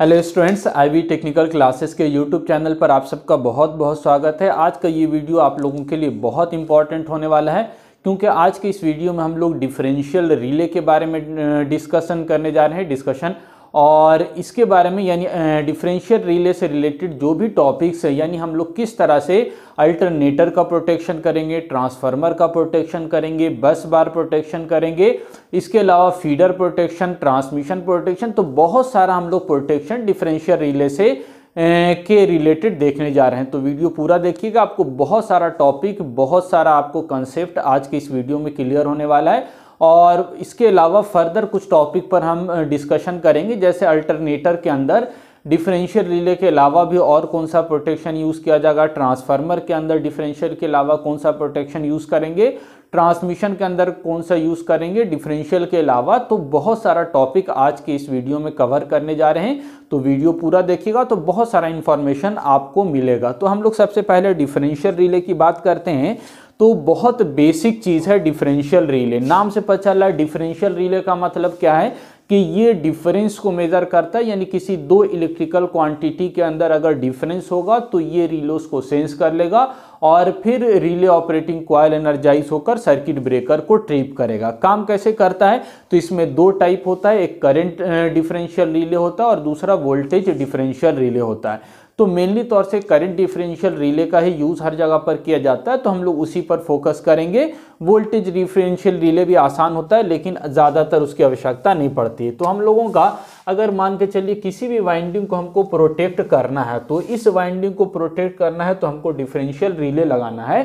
hello students I V technical classes के YouTube channel पर आप सबका बहुत बहुत स्वागत है आज का ये वीडियो आप लोगों के लिए बहुत इंपॉर्टेंट होने वाला है क्योंकि आज के इस वीडियो में हम लोग डिफरेंशियल रिले के बारे में डिस्कशन करने जा रहे हैं डिस्कशन और इसके बारे में यानी डिफरेंशियल रिले से रिलेटेड जो भी टॉपिक्स है यानी हम लोग किस तरह से अल्टरनेटर का प्रोटेक्शन करेंगे ट्रांसफार्मर का प्रोटेक्शन करेंगे बस बार प्रोटेक्शन करेंगे इसके अलावा फीडर प्रोटेक्शन ट्रांसमिशन प्रोटेक्शन तो बहुत सारा हम लोग प्रोटेक्शन डिफरेंशियल रिले से के रिलेटेड देखने जा रहे हैं तो वीडियो पूरा देखिएगा आपको बहुत सारा टॉपिक बहुत सारा आपको कंसेप्ट आज के इस वीडियो में क्लियर होने वाला है और इसके अलावा फर्दर कुछ टॉपिक पर हम डिस्कशन करेंगे जैसे अल्टरनेटर के अंदर डिफरेंशियल रिले के अलावा भी और कौन सा प्रोटेक्शन यूज़ किया जाएगा ट्रांसफार्मर के अंदर डिफरेंशियल के अलावा कौन सा प्रोटेक्शन यूज़ करेंगे ट्रांसमिशन के अंदर कौन सा यूज़ करेंगे डिफरेंशियल के अलावा तो बहुत सारा टॉपिक आज के इस वीडियो में कवर करने जा रहे हैं तो वीडियो पूरा देखिएगा तो बहुत सारा इन्फॉर्मेशन आपको मिलेगा तो हम लोग सबसे पहले डिफरेंशियल रिले की बात करते हैं तो बहुत बेसिक चीज़ है डिफरेंशियल रिले नाम से पता चला डिफरेंशियल रिले का मतलब क्या है कि ये डिफरेंस को मेज़र करता है यानी किसी दो इलेक्ट्रिकल क्वांटिटी के अंदर अगर डिफरेंस होगा तो ये रिले उसको सेंस कर लेगा और फिर रिले ऑपरेटिंग क्वाइल एनर्जाइज होकर सर्किट ब्रेकर को ट्रिप करेगा काम कैसे करता है तो इसमें दो टाइप होता है एक करंट डिफरेंशियल रिले होता है और दूसरा वोल्टेज डिफरेंशियल रिले होता है तो मेनली तौर से करंट डिफरेंशियल रिले का ही यूज़ हर जगह पर किया जाता है तो हम लोग उसी पर फोकस करेंगे वोल्टेज डिफरेंशियल रिले भी आसान होता है लेकिन ज़्यादातर उसकी आवश्यकता नहीं पड़ती है तो हम लोगों का अगर मान के चलिए किसी भी वाइंडिंग को हमको प्रोटेक्ट करना है तो इस वाइंडिंग को प्रोटेक्ट करना है तो हमको डिफरेंशियल रिले लगाना है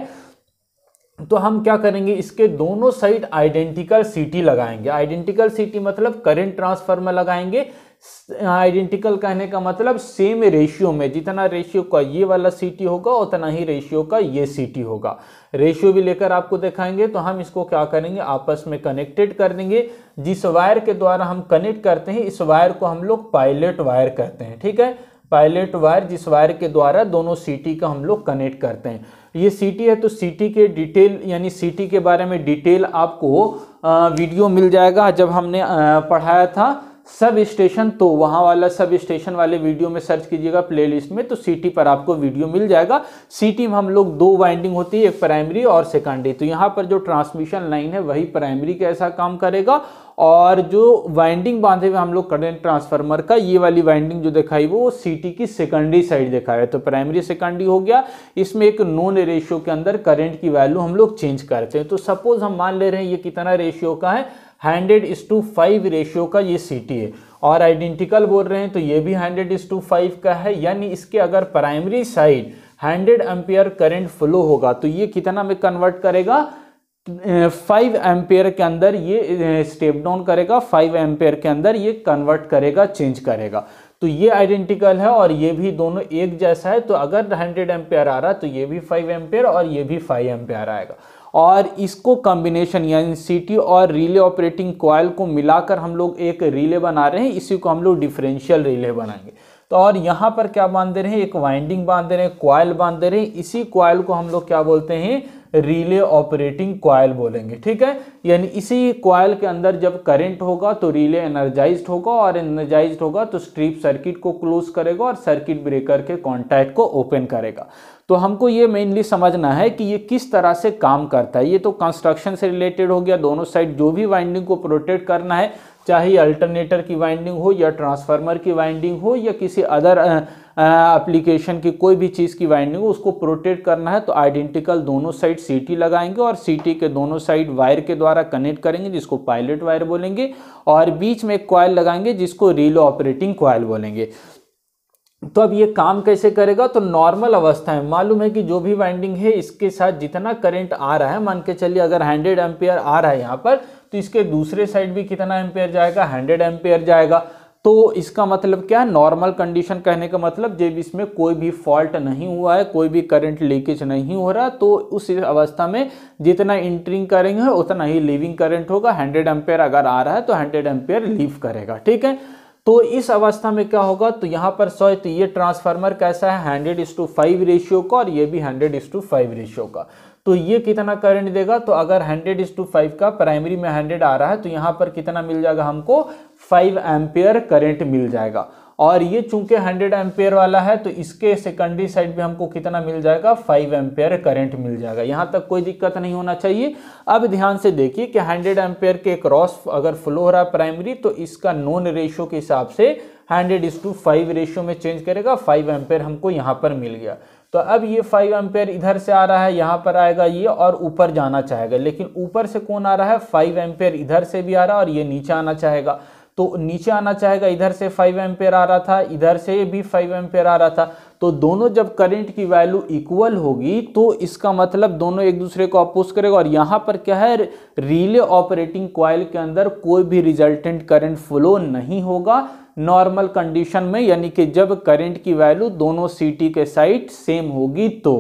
तो हम क्या करेंगे इसके दोनों साइड आइडेंटिकल सिटी लगाएंगे आइडेंटिकल सिटी मतलब करंट ट्रांसफार्मर लगाएंगे आइडेंटिकल कहने का मतलब सेम रेशियो में जितना रेशियो का ये वाला सीटी होगा उतना ही रेशियो का ये सीटी होगा रेशियो भी लेकर आपको दिखाएंगे तो हम इसको क्या करेंगे आपस में कनेक्टेड कर देंगे जिस वायर के द्वारा हम कनेक्ट करते हैं इस वायर को हम लोग पायलट वायर कहते हैं ठीक है पायलट वायर जिस वायर के द्वारा दोनों सीटी का हम लोग कनेक्ट करते हैं ये सीटी है तो सीटी के डिटेल यानी सीटी के बारे में डिटेल आपको वीडियो मिल जाएगा जब हमने पढ़ाया था सब स्टेशन तो वहां वाला सब स्टेशन वाले वीडियो में सर्च कीजिएगा प्लेलिस्ट में तो सिटी पर आपको वीडियो मिल जाएगा सिटी में हम लोग दो वाइंडिंग होती है एक प्राइमरी और सेकेंडरी तो यहाँ पर जो ट्रांसमिशन लाइन है वही प्राइमरी का ऐसा काम करेगा और जो वाइंडिंग बांधे हुए हम लोग करेंट ट्रांसफार्मर का ये वाली वाइंडिंग जो दिखाई वो सीटी की सेकेंडरी साइड दिखाया है तो प्राइमरी सेकेंडरी हो गया इसमें एक नॉन रेशियो के अंदर करंट की वैल्यू हम लोग चेंज करते हैं तो सपोज हम मान ले रहे हैं ये कितना रेशियो का है hundred is to five ratio का ये सिटी है और आइडेंटिकल बोल रहे हैं तो ये भी हंड्रेड इज टू फाइव का है यानी इसके अगर primary side hundred ampere current flow होगा तो ये कितना में कन्वर्ट करेगा फाइव एम्पेयर के अंदर ये स्टेप डाउन करेगा फाइव एम्पेयर के अंदर ये कन्वर्ट करेगा चेंज करेगा तो ये आइडेंटिकल है और ये भी दोनों एक जैसा है तो अगर हंड्रेड एम्पेयर आ रहा है तो ये भी फाइव एम्पेयर और ये भी फाइव एम्पेयर आएगा और इसको कॉम्बिनेशन यानी सीटी और रिले ऑपरेटिंग कॉयल को मिलाकर हम लोग एक रिले बना रहे हैं इसी को हम लोग डिफरेंशियल रिले बनाएंगे तो और यहाँ पर क्या बांध दे रहे हैं एक वाइंडिंग बांध दे रहे हैं क्वाइल बांध दे रहे हैं इसी क्वाइल को हम लोग क्या बोलते हैं रिले ऑपरेटिंग क्वाइल बोलेंगे ठीक है यानी इसी क्वाइल के अंदर जब करंट होगा तो रिले एनर्जाइज होगा और एनर्जाइज होगा तो स्ट्रीप सर्किट को क्लोज करेगा और सर्किट ब्रेकर के कॉन्टैक्ट को ओपन करेगा तो हमको ये मेनली समझना है कि ये किस तरह से काम करता है ये तो कंस्ट्रक्शन से रिलेटेड हो गया दोनों साइड जो भी वाइंडिंग को प्रोटेक्ट करना है चाहे अल्टरनेटर की वाइंडिंग हो या ट्रांसफार्मर की वाइंडिंग हो या किसी अदर एप्लीकेशन की कोई भी चीज़ की वाइंडिंग हो उसको प्रोटेक्ट करना है तो आइडेंटिकल दोनों साइड सीटी लगाएंगे और सीटी के दोनों साइड वायर के द्वारा कनेक्ट करेंगे जिसको पायलट वायर बोलेंगे और बीच में कॉयल लगाएंगे जिसको रिलो ऑपरेटिंग कॉयल बोलेंगे तो अब ये काम कैसे करेगा तो नॉर्मल अवस्था है मालूम है कि जो भी वाइंडिंग है इसके साथ जितना करंट आ रहा है मान के चलिए अगर 100 एम्पियर आ रहा है यहाँ पर तो इसके दूसरे साइड भी कितना एम्पेयर जाएगा हंड्रेड एम्पेयर जाएगा तो इसका मतलब क्या है नॉर्मल कंडीशन कहने का मतलब जब इसमें कोई भी फॉल्ट नहीं हुआ है कोई भी करंट लीकेज नहीं हो रहा तो उस अवस्था में जितना इंट्रिंग करेंगे उतना ही लिविंग करंट होगा हंड्रेड एम्पेयर अगर आ रहा है तो हंड्रेड एम्पेयर लीव करेगा ठीक है तो इस अवस्था में क्या होगा तो यहाँ पर सौ तो ये ट्रांसफार्मर कैसा है हंड्रेड रेशियो का और ये भी हंड्रेड रेशियो का तो ये कितना करंट देगा तो अगर हंड्रेड इज टू फाइव का प्राइमरी में हंड्रेड आ रहा है तो यहाँ पर कितना मिल जाएगा हमको फाइव एम्पेयर करंट मिल जाएगा और ये चूंकि 100 एम्पेयर वाला है तो इसके सेकेंडरी साइड भी हमको कितना मिल जाएगा 5 एम्पेयर करंट मिल जाएगा यहाँ तक कोई दिक्कत नहीं होना चाहिए अब ध्यान से देखिए कि 100 एम्पेयर के क्रॉस अगर फ्लो हो रहा प्राइमरी तो इसका नॉन रेशियो के हिसाब से 100 इज टू फाइव रेशियो में चेंज करेगा 5 एम्पेयर हमको यहाँ पर मिल गया तो अब ये फाइव एम्पेयर इधर से आ रहा है यहाँ पर आएगा ये और ऊपर जाना चाहेगा लेकिन ऊपर से कौन आ रहा है फाइव एम्पेयर इधर से भी आ रहा है और ये नीचे आना चाहेगा तो नीचे आना चाहेगा इधर से फाइव एम्पेयर आ रहा था इधर से भी फाइव एम्पेयर आ रहा था तो दोनों जब करंट की वैल्यू इक्वल होगी तो इसका मतलब दोनों एक दूसरे को अपोज करेगा और यहाँ पर क्या है रिले ऑपरेटिंग क्वाइल के अंदर कोई भी रिजल्टेंट करंट फ्लो नहीं होगा नॉर्मल कंडीशन में यानी कि जब करंट की वैल्यू दोनों सीटी के साइड सेम होगी तो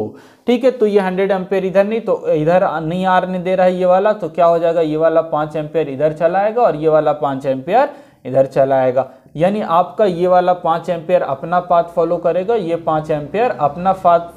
ठीक है तो ये हंड्रेड एम्पेयर इधर नहीं तो इधर नहीं आरने दे रहा है ये वाला तो क्या हो जाएगा ये वाला पाँच एम्पेयर इधर चलाएगा और ये वाला पाँच एम्पेयर इधर चलाएगा यानी आपका ये वाला पाँच एम्पेयर अपना पाथ फॉलो करेगा ये पाँच एम्पेयर अपना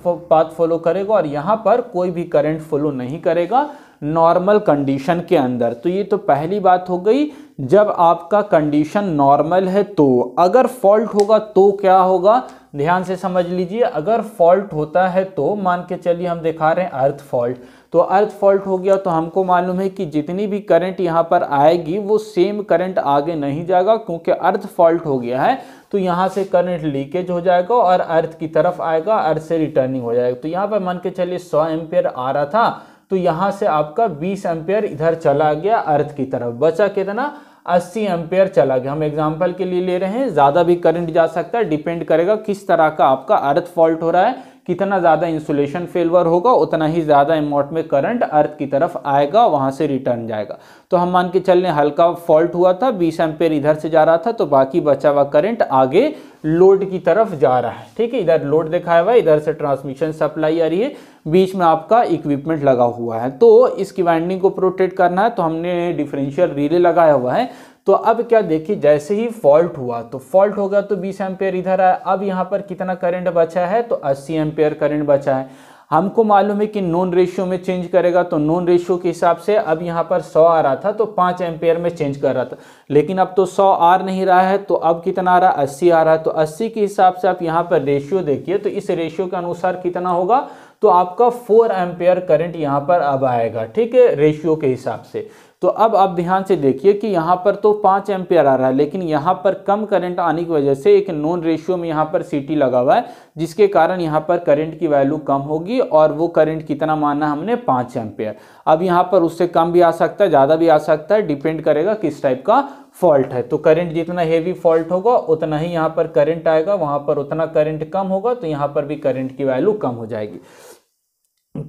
पाथ फॉलो करेगा और यहाँ पर कोई भी करंट फॉलो नहीं करेगा नॉर्मल कंडीशन के अंदर तो ये तो पहली बात हो गई जब आपका कंडीशन नॉर्मल है तो अगर फॉल्ट होगा तो क्या होगा ध्यान से समझ लीजिए अगर फॉल्ट होता है तो मान के चलिए हम दिखा रहे हैं अर्थ फॉल्ट तो अर्थ फॉल्ट हो गया तो हमको मालूम है कि जितनी भी करंट यहाँ पर आएगी वो सेम करंट आगे नहीं जाएगा क्योंकि अर्थ फॉल्ट हो गया है तो यहाँ से करंट लीकेज हो जाएगा और अर्थ की तरफ आएगा अर्थ से रिटर्निंग हो जाएगा तो यहाँ पर मान के चलिए सौ एम्पियर आ रहा था तो यहाँ से आपका बीस एम्पेयर इधर चला गया अर्थ की तरफ बचा कितना अस्सी एम्पेयर चला गया हम एग्जाम्पल के लिए ले रहे हैं ज़्यादा भी करंट जा सकता है डिपेंड करेगा किस तरह का आपका अर्थ फॉल्ट हो रहा है कितना ज़्यादा इंसुलेशन फेलवर होगा उतना ही ज़्यादा अमाउंट में करंट अर्थ की तरफ आएगा वहाँ से रिटर्न जाएगा तो हम मान के चलने हल्का फॉल्ट हुआ था बीस एम्पेयर इधर से जा रहा था तो बाकी बचा हुआ करंट आगे लोड की तरफ जा रहा है ठीक है इधर लोड दिखाया हुआ है इधर से ट्रांसमिशन सप्लाई आ रही है बीच में आपका इक्विपमेंट लगा हुआ है तो इसकी वाइंडिंग को प्रोटेक्ट करना है तो हमने डिफरेंशियल रिले लगाया हुआ है तो अब क्या देखिए जैसे ही फॉल्ट हुआ तो फॉल्ट होगा तो 20 एम्पेयर इधर आया अब यहाँ पर कितना करंट बचा है तो 80 एम्पेयर करंट बचा है हमको मालूम है कि नॉन रेशियो में चेंज करेगा तो नॉन रेशियो के हिसाब से अब यहाँ पर 100 आ रहा था तो 5 एम्पेयर में चेंज कर रहा था लेकिन अब तो 100 आ नहीं रहा है तो अब कितना आ रहा है अस्सी आ रहा है तो 80 के हिसाब से आप यहाँ पर रेशियो देखिए तो इस रेशियो के अनुसार कितना होगा तो आपका 4 एम्पेयर करंट यहाँ पर अब आएगा ठीक है रेशियो के हिसाब से तो अब आप ध्यान से देखिए कि यहाँ पर तो पाँच एम्पियर आ रहा है लेकिन यहाँ पर कम करंट आने की वजह से एक नॉन रेशियो में यहाँ पर सीटी लगा हुआ है जिसके कारण यहाँ पर करंट की वैल्यू कम होगी और वो करंट कितना माना हमने पाँच एम्पियर अब यहाँ पर उससे कम भी आ सकता है ज़्यादा भी आ सकता है डिपेंड करेगा किस टाइप का फॉल्ट है तो करंट जितना हेवी फॉल्ट होगा उतना ही यहाँ पर करंट आएगा वहाँ पर उतना करंट कम होगा तो यहाँ पर भी करंट की वैल्यू कम हो जाएगी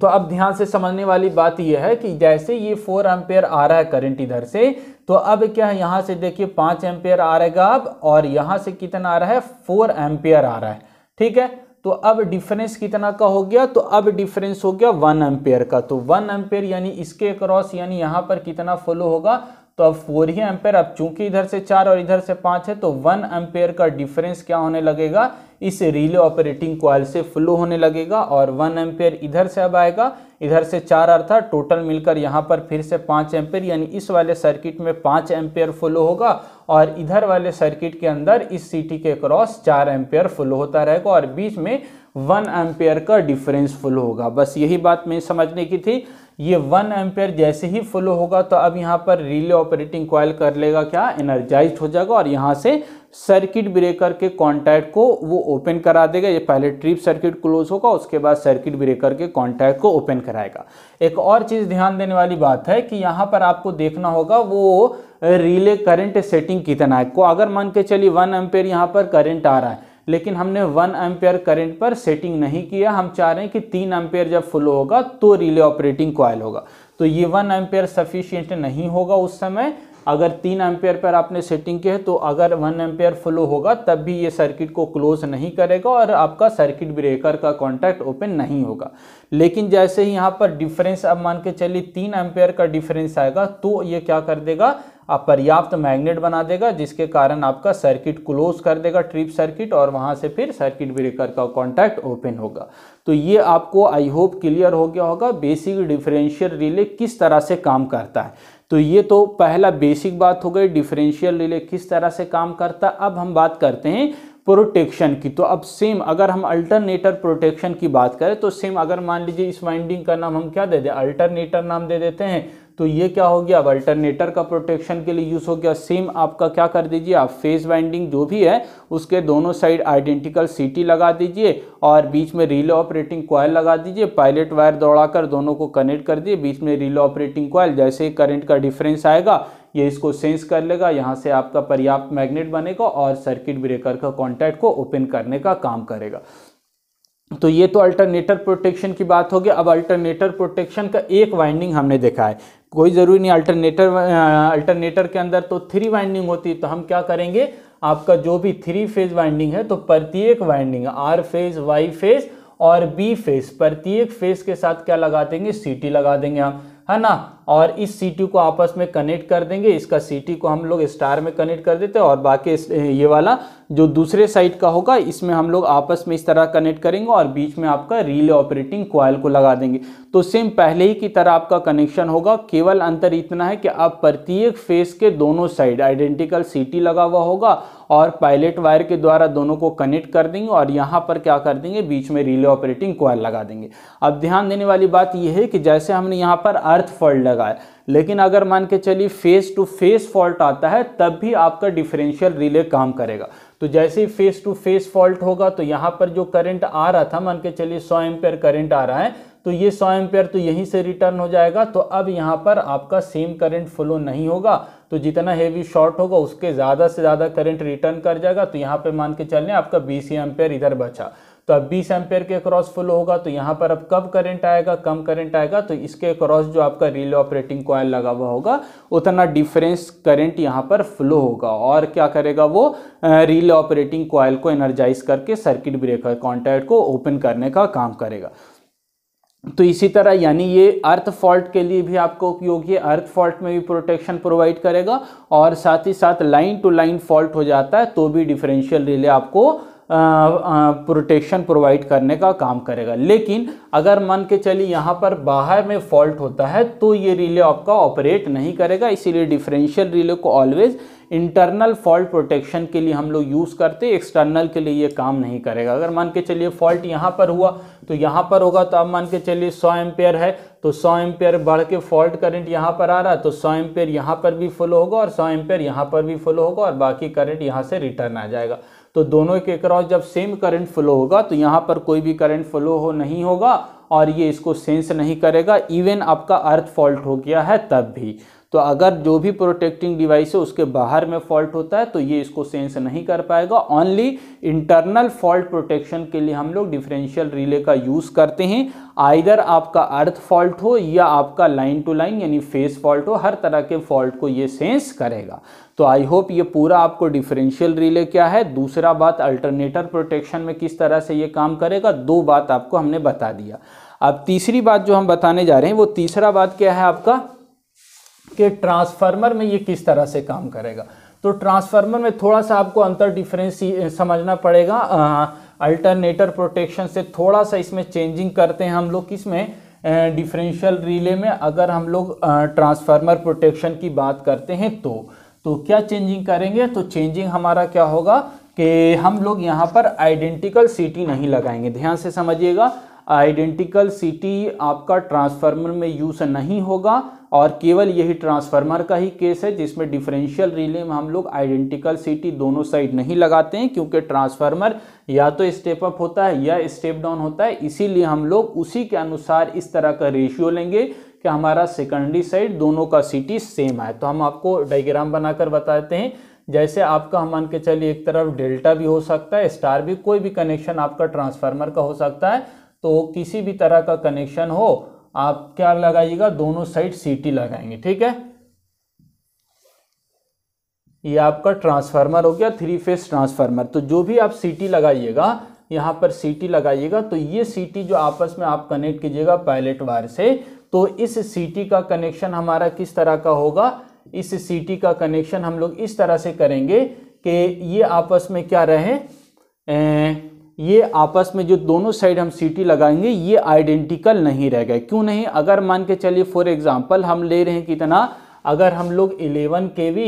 तो अब ध्यान से समझने वाली बात यह है कि जैसे ये फोर एम्पेयर आ रहा है करंट इधर से तो अब क्या है यहां से देखिए पांच एम्पेयर आ रहेगा अब और यहां से कितना आ रहा है फोर एम्पेयर आ रहा है ठीक है तो अब डिफरेंस कितना का हो गया तो अब डिफरेंस हो गया वन एम्पेयर का तो वन एम्पेयर यानी इसके क्रॉस यानी यहां पर कितना फॉलो होगा तो अब फोर ही एम्पेयर अब चूंकि इधर से चार और इधर से पांच है तो वन एम्पेयर का डिफरेंस क्या होने लगेगा इस रिले ऑपरेटिंग क्वाल से फ्लो होने लगेगा और वन एम्पेयर इधर से अब आएगा इधर से चार अर्थात टोटल मिलकर यहाँ पर फिर से पाँच एम्पेयर यानी इस वाले सर्किट में पाँच एम्पेयर फ्लो होगा और इधर वाले सर्किट के अंदर इस सिटी के क्रॉस चार एम्पेयर फ्लो होता रहेगा और बीच में वन एम्पेयर का डिफरेंस फुल होगा बस यही बात मैं समझने की थी ये वन एम्पेयर जैसे ही फुल होगा तो अब यहाँ पर रिले ऑपरेटिंग कॉयल कर लेगा क्या एनर्जाइज हो जाएगा और यहाँ से सर्किट ब्रेकर के कॉन्टैक्ट को वो ओपन करा देगा ये पहले ट्रिप सर्किट क्लोज होगा उसके बाद सर्किट ब्रेकर के कॉन्टैक्ट को ओपन कराएगा एक और चीज़ ध्यान देने वाली बात है कि यहाँ पर आपको देखना होगा वो रिले करंट सेटिंग कितना है को अगर मान के चलिए वन एम्पेयर यहाँ पर करंट आ रहा है लेकिन हमने वन एम्पेयर करंट पर सेटिंग नहीं किया हम चाह रहे हैं कि तीन एम्पेयर जब फ्लो होगा तो रिले ऑपरेटिंग कॉयल होगा तो ये वन एम्पेयर सफिशियंट नहीं होगा उस समय अगर तीन एम्पेयर पर आपने सेटिंग की है तो अगर वन एम्पेयर फ्लो होगा तब भी ये सर्किट को क्लोज नहीं करेगा और आपका सर्किट ब्रेकर का कॉन्टैक्ट ओपन नहीं होगा लेकिन जैसे ही यहाँ पर डिफरेंस अब मान के चलिए तीन एम्पेयर का डिफरेंस आएगा तो ये क्या कर देगा पर्याप्त मैग्नेट बना देगा जिसके कारण आपका सर्किट क्लोज कर देगा ट्रिप सर्किट और वहाँ से फिर सर्किट ब्रेकर का कॉन्टैक्ट ओपन होगा तो ये आपको आई होप क्लियर हो गया होगा बेसिक डिफरेंशियल रिले किस तरह से काम करता है तो ये तो पहला बेसिक बात हो गई डिफरेंशियल रिले किस तरह से काम करता अब हम बात करते हैं प्रोटेक्शन की तो अब सेम अगर हम अल्टरनेटर प्रोटेक्शन की बात करें तो सेम अगर मान लीजिए इस वाइंडिंग का नाम हम क्या दे दें अल्टरनेटर नाम दे देते हैं तो ये क्या हो गया अब अल्टरनेटर का प्रोटेक्शन के लिए यूज़ हो गया सेम आपका क्या कर दीजिए आप फेस वाइंडिंग जो भी है उसके दोनों साइड आइडेंटिकल सीटी लगा दीजिए और बीच में रिले ऑपरेटिंग कॉयल लगा दीजिए पायलट वायर दौड़ाकर दोनों को कनेक्ट कर दिए बीच में रिले ऑपरेटिंग कॉयल जैसे ही करंट का डिफरेंस आएगा ये इसको सेंस कर लेगा यहाँ से आपका पर्याप्त मैग्नेट बनेगा और सर्किट ब्रेकर का कॉन्टैक्ट को ओपन करने का काम करेगा तो ये तो अल्टरनेटर प्रोटेक्शन की बात होगी अब अल्टरनेटर प्रोटेक्शन का एक वाइंडिंग हमने देखा है कोई ज़रूरी नहीं अल्टरनेटर अल्टरनेटर के अंदर तो थ्री वाइंडिंग होती है तो हम क्या करेंगे आपका जो भी थ्री फेज वाइंडिंग है तो प्रत्येक winding R phase Y phase और बी फेज प्रत्येक फेज के साथ क्या लगा देंगे सी लगा देंगे हम है ना और इस सीटी को आपस में कनेक्ट कर देंगे इसका सी को हम लोग स्टार में कनेक्ट कर देते हैं और बाकी ये वाला जो दूसरे साइड का होगा इसमें हम लोग आपस में इस तरह कनेक्ट करेंगे और बीच में आपका रिले ऑपरेटिंग क्वाइल को लगा देंगे तो सेम पहले ही की तरह आपका कनेक्शन होगा केवल अंतर इतना है कि आप प्रत्येक फेस के दोनों साइड आइडेंटिकल सीटी लगा हुआ होगा और पायलट वायर के द्वारा दोनों को कनेक्ट कर देंगे और यहाँ पर क्या कर देंगे बीच में रिले ऑपरेटिंग क्वाइल लगा देंगे अब ध्यान देने वाली बात यह है कि जैसे हमने यहाँ पर अर्थ फॉल्ट लगाया लेकिन अगर मान के चलिए फेस टू फेस फॉल्ट आता है तब भी आपका डिफरेंशियल रिले काम करेगा तो जैसे ही फेस टू फेस फॉल्ट होगा तो यहाँ पर जो करंट आ रहा था मान के चलिए 100 एम्पेयर करंट आ रहा है तो ये 100 एम्पेयर तो यहीं से रिटर्न हो जाएगा तो अब यहाँ पर आपका सेम करंट फ्लो नहीं होगा तो जितना हेवी शॉर्ट होगा उसके ज़्यादा से ज़्यादा करंट रिटर्न कर जाएगा तो यहाँ पर मान के चलें आपका बीस एम्पेयर इधर बचा तो अब बीस एम्पेयर के क्रॉस फ्लो होगा तो यहाँ पर अब कब करंट आएगा कम करंट आएगा तो इसके क्रॉस जो आपका रिले ऑपरेटिंग कॉयल लगा हुआ होगा उतना डिफरेंस करंट यहाँ पर फ्लो होगा और क्या करेगा वो रिले ऑपरेटिंग कॉयल को एनर्जाइज करके सर्किट ब्रेकर कॉन्टैक्ट को ओपन करने का काम करेगा तो इसी तरह यानी ये अर्थ फॉल्ट के लिए भी आपको उपयोगी है अर्थ फॉल्ट में भी प्रोटेक्शन प्रोवाइड करेगा और साथ ही साथ लाइन टू लाइन फॉल्ट हो जाता है तो भी डिफरेंशियल रिले आपको प्रोटेक्शन प्रोवाइड करने का काम करेगा लेकिन अगर मान के चलिए यहाँ पर बाहर में फॉल्ट होता है तो ये रिले आपका ऑपरेट नहीं करेगा इसीलिए डिफरेंशियल रिले को ऑलवेज इंटरनल फॉल्ट प्रोटेक्शन के लिए हम लोग यूज़ करते एक्सटर्नल के लिए ये काम नहीं करेगा अगर मान के चलिए फॉल्ट यहाँ पर हुआ तो यहाँ पर होगा तो आप मान के चलिए 100 एम्पेयर है तो 100 एम्पेयर बढ़ के फॉल्ट करंट यहाँ पर आ रहा है तो 100 एम्पेयर यहाँ पर भी फ्लो होगा और 100 एम्पेयर यहाँ पर भी फ्लो होगा और बाकी करंट यहाँ से रिटर्न आ जाएगा तो दोनों के क्रॉस जब सेम करंट फ्लो होगा तो यहाँ पर कोई भी करंट फ्लो हो नहीं होगा और ये इसको सेंस नहीं करेगा इवन आपका अर्थ फॉल्ट हो गया है तब भी तो अगर जो भी प्रोटेक्टिंग डिवाइस है उसके बाहर में फॉल्ट होता है तो ये इसको सेंस नहीं कर पाएगा ओनली इंटरनल फॉल्ट प्रोटेक्शन के लिए हम लोग डिफरेंशियल रिले का यूज़ करते हैं आइधर आपका अर्थ फॉल्ट हो या आपका लाइन टू लाइन यानी फेस फॉल्ट हो हर तरह के फॉल्ट को ये सेंस करेगा तो आई होप ये पूरा आपको डिफरेंशियल रिले क्या है दूसरा बात अल्टरनेटर प्रोटेक्शन में किस तरह से ये काम करेगा दो बात आपको हमने बता दिया अब तीसरी बात जो हम बताने जा रहे हैं वो तीसरा बात क्या है आपका कि ट्रांसफार्मर में ये किस तरह से काम करेगा तो ट्रांसफार्मर में थोड़ा सा आपको अंतर डिफरेंस समझना पड़ेगा अल्टरनेटर प्रोटेक्शन से थोड़ा सा इसमें चेंजिंग करते हैं हम लोग किस में डिफरेंशियल रिले में अगर हम लोग ट्रांसफार्मर प्रोटेक्शन की बात करते हैं तो तो क्या चेंजिंग करेंगे तो चेंजिंग हमारा क्या होगा कि हम लोग यहाँ पर आइडेंटिकल सिटी नहीं लगाएंगे ध्यान से समझिएगा आइडेंटिकल सिटी आपका ट्रांसफार्मर में यूज़ नहीं होगा और केवल यही ट्रांसफार्मर का ही केस है जिसमें डिफरेंशियल रिले में हम लोग आइडेंटिकल सिटी दोनों साइड नहीं लगाते हैं क्योंकि ट्रांसफार्मर या तो स्टेप अप होता है या स्टेप डाउन होता है इसीलिए हम लोग उसी के अनुसार इस तरह का रेशियो लेंगे कि हमारा सेकेंडरी साइड दोनों का सिटी सेम है तो हम आपको डाइग्राम बनाकर बताते हैं जैसे आपका हम मान के चलिए एक तरफ डेल्टा भी हो सकता है स्टार भी कोई भी कनेक्शन आपका ट्रांसफार्मर का हो सकता है तो किसी भी तरह का कनेक्शन हो आप क्या लगाइएगा दोनों साइड सीटी लगाएंगे ठीक है ये आपका ट्रांसफार्मर हो गया थ्री फेस ट्रांसफार्मर तो जो भी आप सीटी लगाइएगा यहाँ पर सीटी लगाइएगा तो ये सीटी जो आपस में आप कनेक्ट कीजिएगा पायलट वायर से तो इस सीटी का कनेक्शन हमारा किस तरह का होगा इस सीटी का कनेक्शन हम लोग इस तरह से करेंगे कि ये आपस में क्या रहे अं, ये आपस में जो दोनों साइड हम सीटी लगाएंगे ये आइडेंटिकल नहीं रह गए क्यों नहीं अगर मान के चलिए फॉर एग्जांपल हम ले रहे हैं कितना अगर हम लोग 11 K V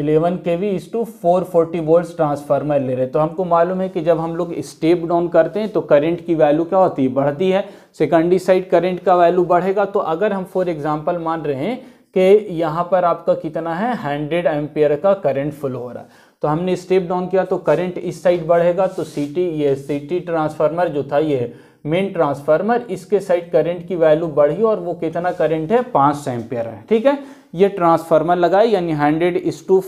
eleven K V is to four forty volt transformer ले रहे हैं तो हमको मालूम है कि जब हम लोग स्टेप डाउन करते हैं तो करंट की वैल्यू क्या होती है बढ़ती है सेकेंडरी साइड करंट का वैल्यू बढ़ेगा तो अगर हम फॉर एग्जाम्पल मान रहे हैं कि यहाँ पर आपका कितना है हंड्रेड एम्पियर का करंट फ्लो हो रहा है तो हमने स्टेप डाउन किया तो करंट इस साइड बढ़ेगा तो सीटी ये सीटी ट्रांसफार्मर जो था ये मेन ट्रांसफार्मर इसके साइड करंट की वैल्यू बढ़ी और वो कितना करंट है पाँच सौ एम्पियर है ठीक है ये ट्रांसफार्मर लगाए यानी hundred is to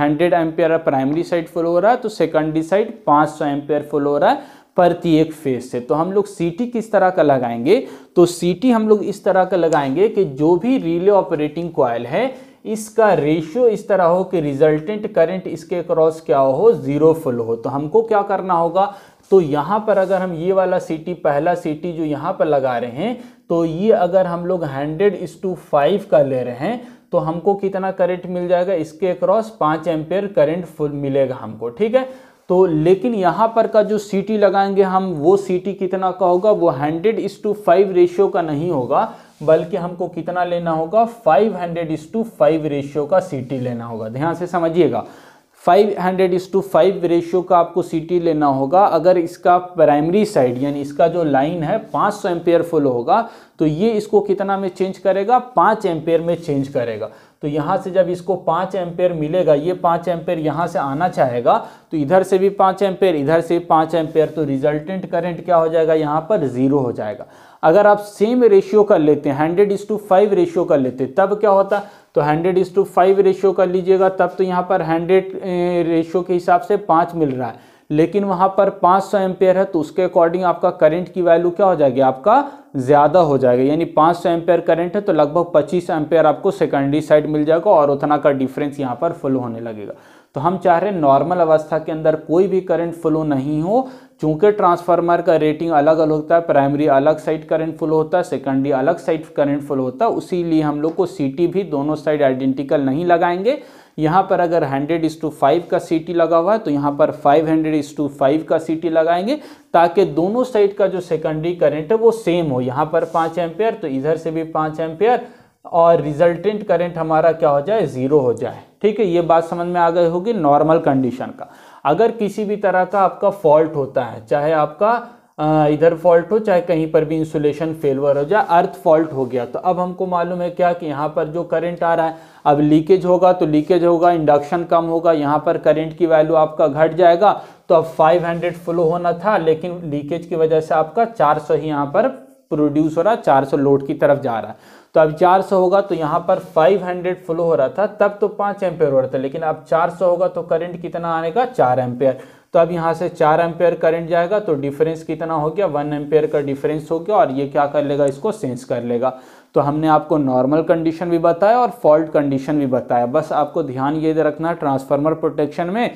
hundred ampere primary side flow हो रहा है तो सेकेंडरी साइड पाँच सौ एम्पियर फुल हो रहा है प्रति एक फेज से तो हम लोग सीटी किस तरह का लगाएंगे तो सीटी हम लोग इस तरह का लगाएंगे कि जो भी रिले ऑपरेटिंग कॉयल है इसका रेशियो इस तरह हो कि रिजल्टेंट करंट इसके क्रॉस क्या हो जीरो फुल हो तो हमको क्या करना होगा तो यहाँ पर अगर हम ये वाला सीटी पहला सीटी जो यहाँ पर लगा रहे हैं तो ये अगर हम लोग हंड्रेड इस टू फाइव का ले रहे हैं तो हमको कितना करंट मिल जाएगा इसके क्रॉस पाँच एम्पेयर करंट फुल मिलेगा हमको ठीक है तो लेकिन यहाँ पर का जो सीटी लगाएंगे हम वो सीटी कितना का होगा वो hundred is to five ratio का नहीं होगा बल्कि हमको कितना लेना होगा five hundred is to five ratio का सीटी लेना होगा ध्यान से समझिएगा five hundred is to five ratio का आपको सीटी लेना होगा अगर इसका प्राइमरी साइड यानी इसका जो लाइन है 500 सौ एम्पेयर फुल होगा तो ये इसको कितना में चेंज करेगा 5 एम्पेयर में चेंज करेगा तो यहाँ से जब इसको 5 एम्पेयर मिलेगा ये 5 एम्पेयर यहाँ से आना चाहेगा तो इधर से भी 5 एम्पेयर इधर से पाँच एम्पेयर तो रिजल्टेंट करेंट क्या हो जाएगा यहाँ पर ज़ीरो हो जाएगा अगर आप सेम रेशियो कर लेते हैं hundred is to five ratio कर लेते हैं तब क्या होता तो hundred is to five ratio कर लीजिएगा तब तो यहाँ पर हंड्रेड रेशियो के हिसाब से पाँच मिल रहा है लेकिन वहाँ पर 500 सौ एम्पेयर है तो उसके अकॉर्डिंग आपका करंट की वैल्यू क्या हो जाएगी आपका ज़्यादा हो जाएगा यानी 500 सौ एम्पेयर करंट है तो लगभग 25 एम्पेयर आपको सेकेंडरी साइड मिल जाएगा और उतना का डिफरेंस यहाँ पर फुल होने लगेगा तो हम चाह रहे हैं नॉर्मल अवस्था के अंदर कोई भी करंट फ्लो नहीं हो चूंकि ट्रांसफार्मर का रेटिंग अलग अलग होता है प्राइमरी अलग साइड करंट फ्लो होता है सेकेंडरी अलग साइड करंट फ्लो होता है लिए हम लोग को सीटी भी दोनों साइड आइडेंटिकल नहीं लगाएंगे यहाँ पर अगर हंड्रेड इस टू फाइव का सीटी लगा हुआ है तो यहाँ पर five hundred is to five का सीटी लगाएंगे ताकि दोनों साइड का जो सेकेंडरी करंट है वो सेम हो यहाँ पर पाँच एम्पेयर तो इधर से भी पाँच एम्पेयर और रिजल्टेंट करंट हमारा क्या हो जाए ज़ीरो हो जाए ठीक है ये बात समझ में आ गई होगी नॉर्मल कंडीशन का अगर किसी भी तरह का आपका फॉल्ट होता है चाहे आपका इधर फॉल्ट हो चाहे कहीं पर भी इंसुलेशन फेलवर हो जाए अर्थ फॉल्ट हो गया तो अब हमको मालूम है क्या कि यहाँ पर जो करंट आ रहा है अब लीकेज होगा तो लीकेज होगा इंडक्शन कम होगा यहाँ पर करंट की वैल्यू आपका घट जाएगा तो अब 500 फ्लो होना था लेकिन लीकेज की वजह से आपका 400 ही यहाँ पर प्रोड्यूस हो रहा है चार लोड की तरफ जा रहा है तो अब 400 होगा तो यहाँ पर 500 फ्लो हो रहा था तब तो 5 एम्पेयर हो रहा था लेकिन अब 400 होगा तो करंट कितना आने का 4 एम्पेयर तो अब यहाँ से 4 एम्पेयर करंट जाएगा तो डिफरेंस कितना हो गया 1 एम्पेयर का डिफरेंस हो गया और ये क्या कर लेगा इसको सेंस कर लेगा तो हमने आपको नॉर्मल कंडीशन भी बताया और फॉल्ट कंडीशन भी बताया बस आपको ध्यान ये रखना ट्रांसफार्मर प्रोटेक्शन में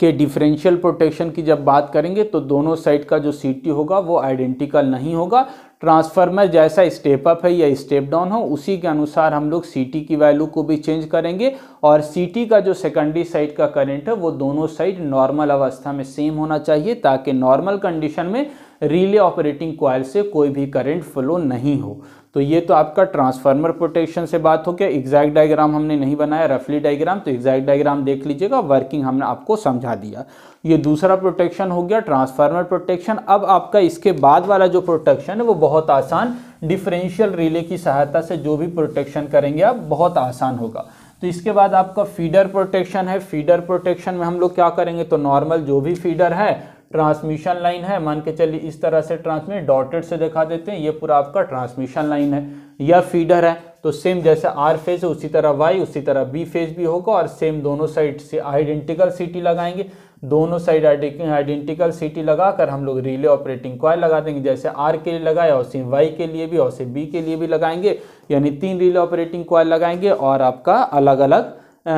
के डिफरेंशियल प्रोटेक्शन की जब बात करेंगे तो दोनों साइड का जो सी होगा वो आइडेंटिकल नहीं होगा ट्रांसफार्मर जैसा स्टेप अप है या स्टेप डाउन हो उसी के अनुसार हम लोग सीटी की वैल्यू को भी चेंज करेंगे और सीटी का जो सेकेंडरी साइड का करंट है वो दोनों साइड नॉर्मल अवस्था में सेम होना चाहिए ताकि नॉर्मल कंडीशन में रिले ऑपरेटिंग क्वाइल से कोई भी करंट फ्लो नहीं हो तो ये तो आपका ट्रांसफार्मर प्रोटेक्शन से बात हो गया एग्जैक्ट डायग्राम हमने नहीं बनाया रफली डायग्राम तो एग्जैक्ट डायग्राम देख लीजिएगा वर्किंग हमने आपको समझा दिया ये दूसरा प्रोटेक्शन हो गया ट्रांसफार्मर प्रोटेक्शन अब आपका इसके बाद वाला जो प्रोटेक्शन है वो बहुत आसान डिफरेंशियल रिले की सहायता से जो भी प्रोटेक्शन करेंगे आप बहुत आसान होगा तो इसके बाद आपका फीडर प्रोटेक्शन है फीडर प्रोटेक्शन में हम लोग क्या करेंगे तो नॉर्मल जो भी फीडर है ट्रांसमिशन लाइन है मान के चलिए इस तरह से ट्रांसमिट डॉटेड से दिखा देते हैं ये पूरा आपका ट्रांसमिशन लाइन है या फीडर है तो सेम जैसे आर फेज है उसी तरह वाई उसी तरह बी फेज भी होगा और सेम दोनों साइड से आइडेंटिकल सिटी लगाएंगे दोनों साइड आइडेंटिकल सिटी लगाकर हम लोग रिले ऑपरेटिंग कॉयल लगा देंगे जैसे आर के लिए लगाए और सेम वाई के लिए भी और सेम बी के लिए भी लगाएंगे यानी तीन रिले ऑपरेटिंग कॉयल लगाएंगे और आपका अलग अलग आ,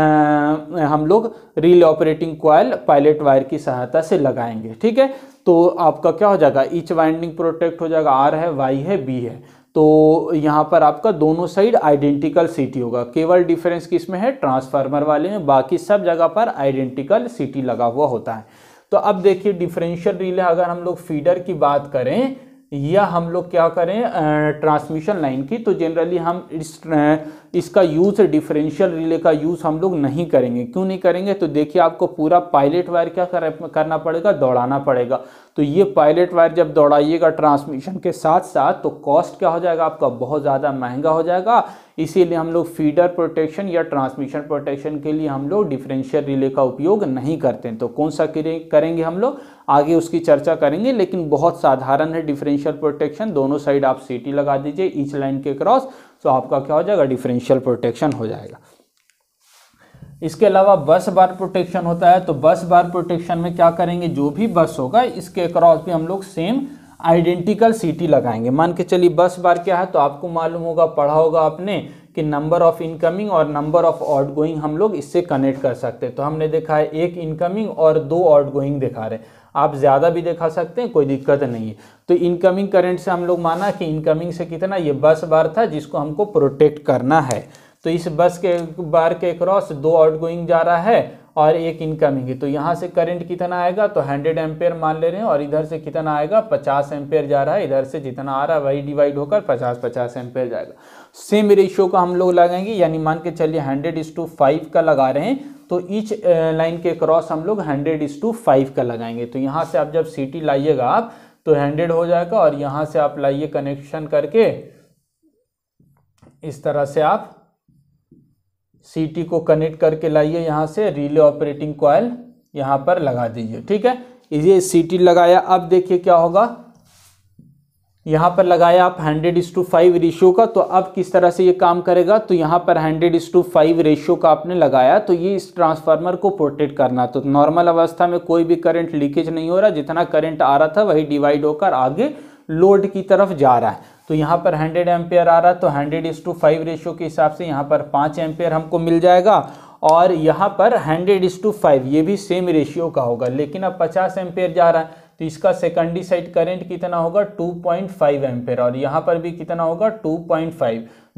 हम लोग relay operating coil pilot wire की सहायता से लगाएंगे ठीक है तो आपका क्या हो जाएगा ईच वाइंडिंग प्रोटेक्ट हो जाएगा आर है वाई है बी है तो यहाँ पर आपका दोनों साइड आइडेंटिकल सिटी होगा केवल डिफरेंस किस में है ट्रांसफार्मर वाले में बाकी सब जगह पर आइडेंटिकल सिटी लगा हुआ होता है तो अब देखिए डिफरेंशियल रिले अगर हम लोग फीडर की बात करें या हम लोग क्या करें ट्रांसमिशन लाइन की तो जनरली हम इस इसका यूज़ डिफरेंशियल रिले का यूज़ हम लोग नहीं करेंगे क्यों नहीं करेंगे तो देखिए आपको पूरा पायलट वायर क्या कर, करना पड़ेगा दौड़ाना पड़ेगा तो ये पायलट वायर जब दौड़ाइएगा ट्रांसमिशन के साथ साथ तो कॉस्ट क्या हो जाएगा आपका बहुत ज़्यादा महंगा हो जाएगा इसीलिए हम लोग फीडर प्रोटेक्शन या ट्रांसमिशन प्रोटेक्शन के लिए हम लोग डिफरेंशियल रिले का उपयोग नहीं करते तो कौन सा करेंगे हम लोग आगे उसकी चर्चा करेंगे लेकिन बहुत साधारण है डिफरेंशियल प्रोटेक्शन दोनों साइड आप सीटी लगा दीजिए ईच लाइन के क्रॉस तो आपका क्या हो जाएगा डिफरेंशियल प्रोटेक्शन हो जाएगा इसके अलावा बस बार प्रोटेक्शन होता है तो बस बार प्रोटेक्शन में क्या करेंगे जो भी बस होगा इसके क्रॉस भी हम लोग सेम आइडेंटिकल सीटी लगाएंगे मान के चलिए बस बार क्या है तो आपको मालूम होगा पढ़ा होगा आपने कि नंबर ऑफ इनकमिंग और नंबर ऑफ आउट गोइंग हम लोग इससे कनेक्ट कर सकते हैं तो हमने देखा है एक इनकमिंग और दो आउट गोइंग दिखा रहे हैं आप ज़्यादा भी दिखा सकते हैं कोई दिक्कत नहीं है तो इनकमिंग करंट से हम लोग माना कि इनकमिंग से कितना ये बस बार था जिसको हमको प्रोटेक्ट करना है तो इस बस के बार के क्रॉस दो गोइंग जा रहा है और एक इनकमिंग है तो यहाँ से करंट कितना आएगा तो 100 एम्पेयर मान ले रहे हैं और इधर से कितना आएगा 50 एम्पेयर जा रहा है इधर से जितना आ रहा है वही डिवाइड होकर 50 50 एम्पेयर जाएगा सेम रेशियो का हम लोग लगाएंगे यानी मान के चलिए हंड्रेड इज टू फाइव का लगा रहे हैं तो ईच लाइन के क्रॉस हम लोग हंड्रेड इज टू फाइव का लगाएंगे तो यहाँ से आप जब सी लाइएगा आप तो हंड्रेड हो जाएगा और यहाँ से आप लाइए कनेक्शन करके इस तरह से आप सीटी को कनेक्ट करके लाइए यहाँ से रिले ऑपरेटिंग कॉयल यहाँ पर लगा दीजिए ठीक है ये सीटी लगाया अब देखिए क्या होगा यहाँ पर लगाया आप hundred is to five ratio का तो अब किस तरह से ये काम करेगा तो यहाँ पर hundred is to five ratio का आपने लगाया तो ये इस ट्रांसफार्मर को प्रोटेक्ट करना तो नॉर्मल अवस्था में कोई भी करंट लीकेज नहीं हो रहा जितना करंट आ रहा था वही डिवाइड होकर आगे लोड की तरफ जा रहा है तो यहाँ पर 100 एम्पेयर आ रहा तो 100 इज टू फाइव रेशियो के हिसाब से यहाँ पर 5 एम्पेयर हमको मिल जाएगा और यहाँ पर 100 इज टू फाइव ये भी सेम रेशियो का होगा लेकिन अब 50 एम्पेयर जा रहा है तो इसका सेकेंडरी साइड करंट कितना होगा 2.5 पॉइंट एम्पेयर और यहाँ पर भी कितना होगा 2.5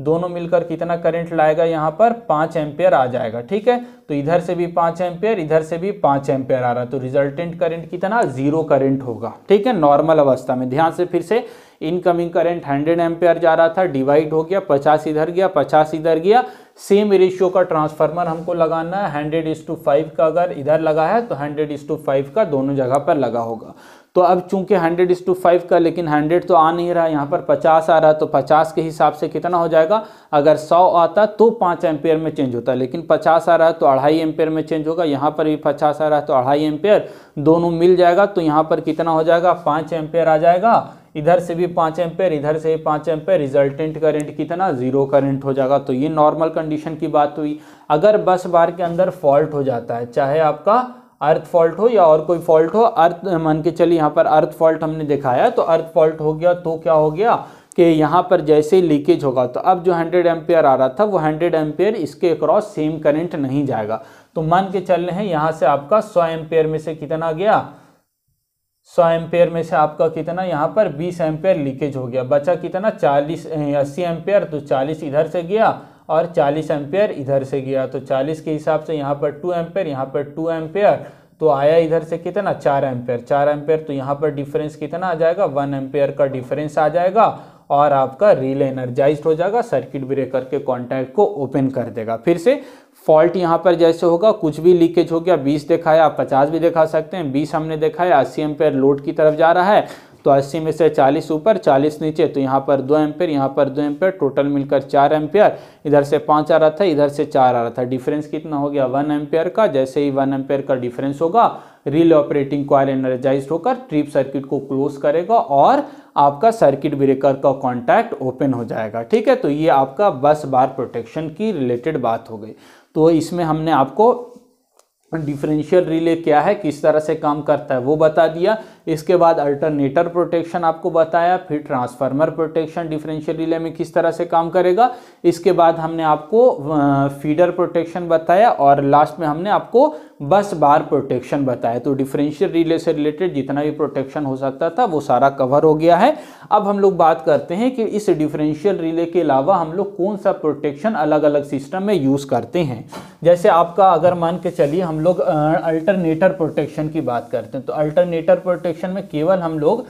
दोनों मिलकर कितना करंट लाएगा यहाँ पर 5 एम्पेयर आ जाएगा ठीक है तो इधर से भी 5 एम्पेयर इधर से भी 5 एम्पेयर आ रहा है तो रिजल्टेंट करंट कितना जीरो करंट होगा ठीक है नॉर्मल अवस्था में ध्यान से फिर से इनकमिंग करंट 100 एम्पेयर जा रहा था डिवाइड हो गया 50 इधर गया 50 इधर गया सेम रेशियो का ट्रांसफार्मर हमको लगाना है हंड्रेड इज टू फाइव का अगर इधर लगा है तो हंड्रेड इज टू फाइव का दोनों जगह पर लगा होगा तो अब चूंकि हंड्रेड इज टू फाइव का लेकिन हंड्रेड तो आ नहीं रहा यहाँ पर पचास आ रहा तो पचास के हिसाब से कितना हो जाएगा अगर सौ आता तो पाँच एम्पेयर में चेंज होता लेकिन पचास आ रहा है तो अढ़ाई एम्पेयर में चेंज होगा यहाँ पर भी पचास आ रहा है तो अढ़ाई एम्पेयर दोनों मिल जाएगा तो यहाँ पर कितना हो जाएगा पाँच एम्पेयर आ जाएगा इधर से भी पाँच एम्पेयर इधर से भी पाँच एम्पेयर रिजल्टेंट करंट कितना ज़ीरो करंट हो जाएगा तो ये नॉर्मल कंडीशन की बात हुई अगर बस बार के अंदर फॉल्ट हो जाता है चाहे आपका अर्थ फॉल्ट हो या और कोई फॉल्ट हो अर्थ मान के चलिए यहाँ पर अर्थ फॉल्ट हमने दिखाया तो अर्थ फॉल्ट हो गया तो क्या हो गया कि यहाँ पर जैसे ही लीकेज होगा तो अब जो 100 एम्पेयर आ रहा था वो 100 एम्पेयर इसके अक्रॉस सेम करंट नहीं जाएगा तो मान के चल रहे हैं यहाँ से आपका 100 एम्पेयर में से कितना गया सौ एम्पेयर में से आपका कितना यहाँ पर बीस एम्पेयर लीकेज हो गया बचा कितना चालीस अस्सी एम्पेयर तो चालीस इधर से गया और चालीस एम्पेयर इधर से गया तो चालीस के हिसाब से यहाँ पर टू एम्पेयर यहाँ पर टू एम्पेयर तो आया इधर से कितना चार एम्पेयर चार एम्पेयर तो यहाँ पर डिफरेंस कितना आ जाएगा वन एम्पेयर का डिफरेंस आ जाएगा और आपका रिले एनर्जाइज हो जाएगा सर्किट ब्रेकर के कॉन्टैक्ट को ओपन कर देगा फिर से फॉल्ट यहाँ पर जैसे होगा कुछ भी लीकेज हो गया 20 है आप 50 भी दिखा सकते हैं 20 हमने देखा है अस्सी एम्पेयर लोड की तरफ जा रहा है तो 80 में से 40 ऊपर 40 नीचे तो यहाँ पर दो एम्पेयर यहाँ पर दो एम्पेयर टोटल मिलकर चार एम्पेयर इधर से पाँच आ रहा था इधर से चार आ रहा था डिफरेंस कितना हो गया वन एम्पेयर का जैसे ही वन एम्पेयर का डिफरेंस होगा रिले ऑपरेटिंग कॉयल एनर्जाइज होकर ट्रिप सर्किट को क्लोज करेगा और आपका सर्किट ब्रेकर का कॉन्टैक्ट ओपन हो जाएगा ठीक है तो ये आपका बस बार प्रोटेक्शन की रिलेटेड बात हो गई तो इसमें हमने आपको डिफरेंशियल रिले क्या है किस तरह से काम करता है वो बता दिया इसके बाद अल्टरनेटर प्रोटेक्शन आपको बताया फिर ट्रांसफार्मर प्रोटेक्शन डिफरेंशियल रिले में किस तरह से काम करेगा इसके बाद हमने आपको फीडर प्रोटेक्शन बताया और लास्ट में हमने आपको बस बार प्रोटेक्शन बताया तो डिफरेंशियल रिले से रिलेटेड जितना भी प्रोटेक्शन हो सकता था वो सारा कवर हो गया है अब हम लोग बात करते हैं कि इस डिफरेंशियल रिले के अलावा हम लोग कौन सा प्रोटेक्शन अलग अलग सिस्टम में यूज़ करते हैं जैसे आपका अगर मान के चलिए हम लोग अल्टरनेटर प्रोटेक्शन की बात करते हैं तो अल्टरनेटर प्रोटेक्शन में केवल हम लोग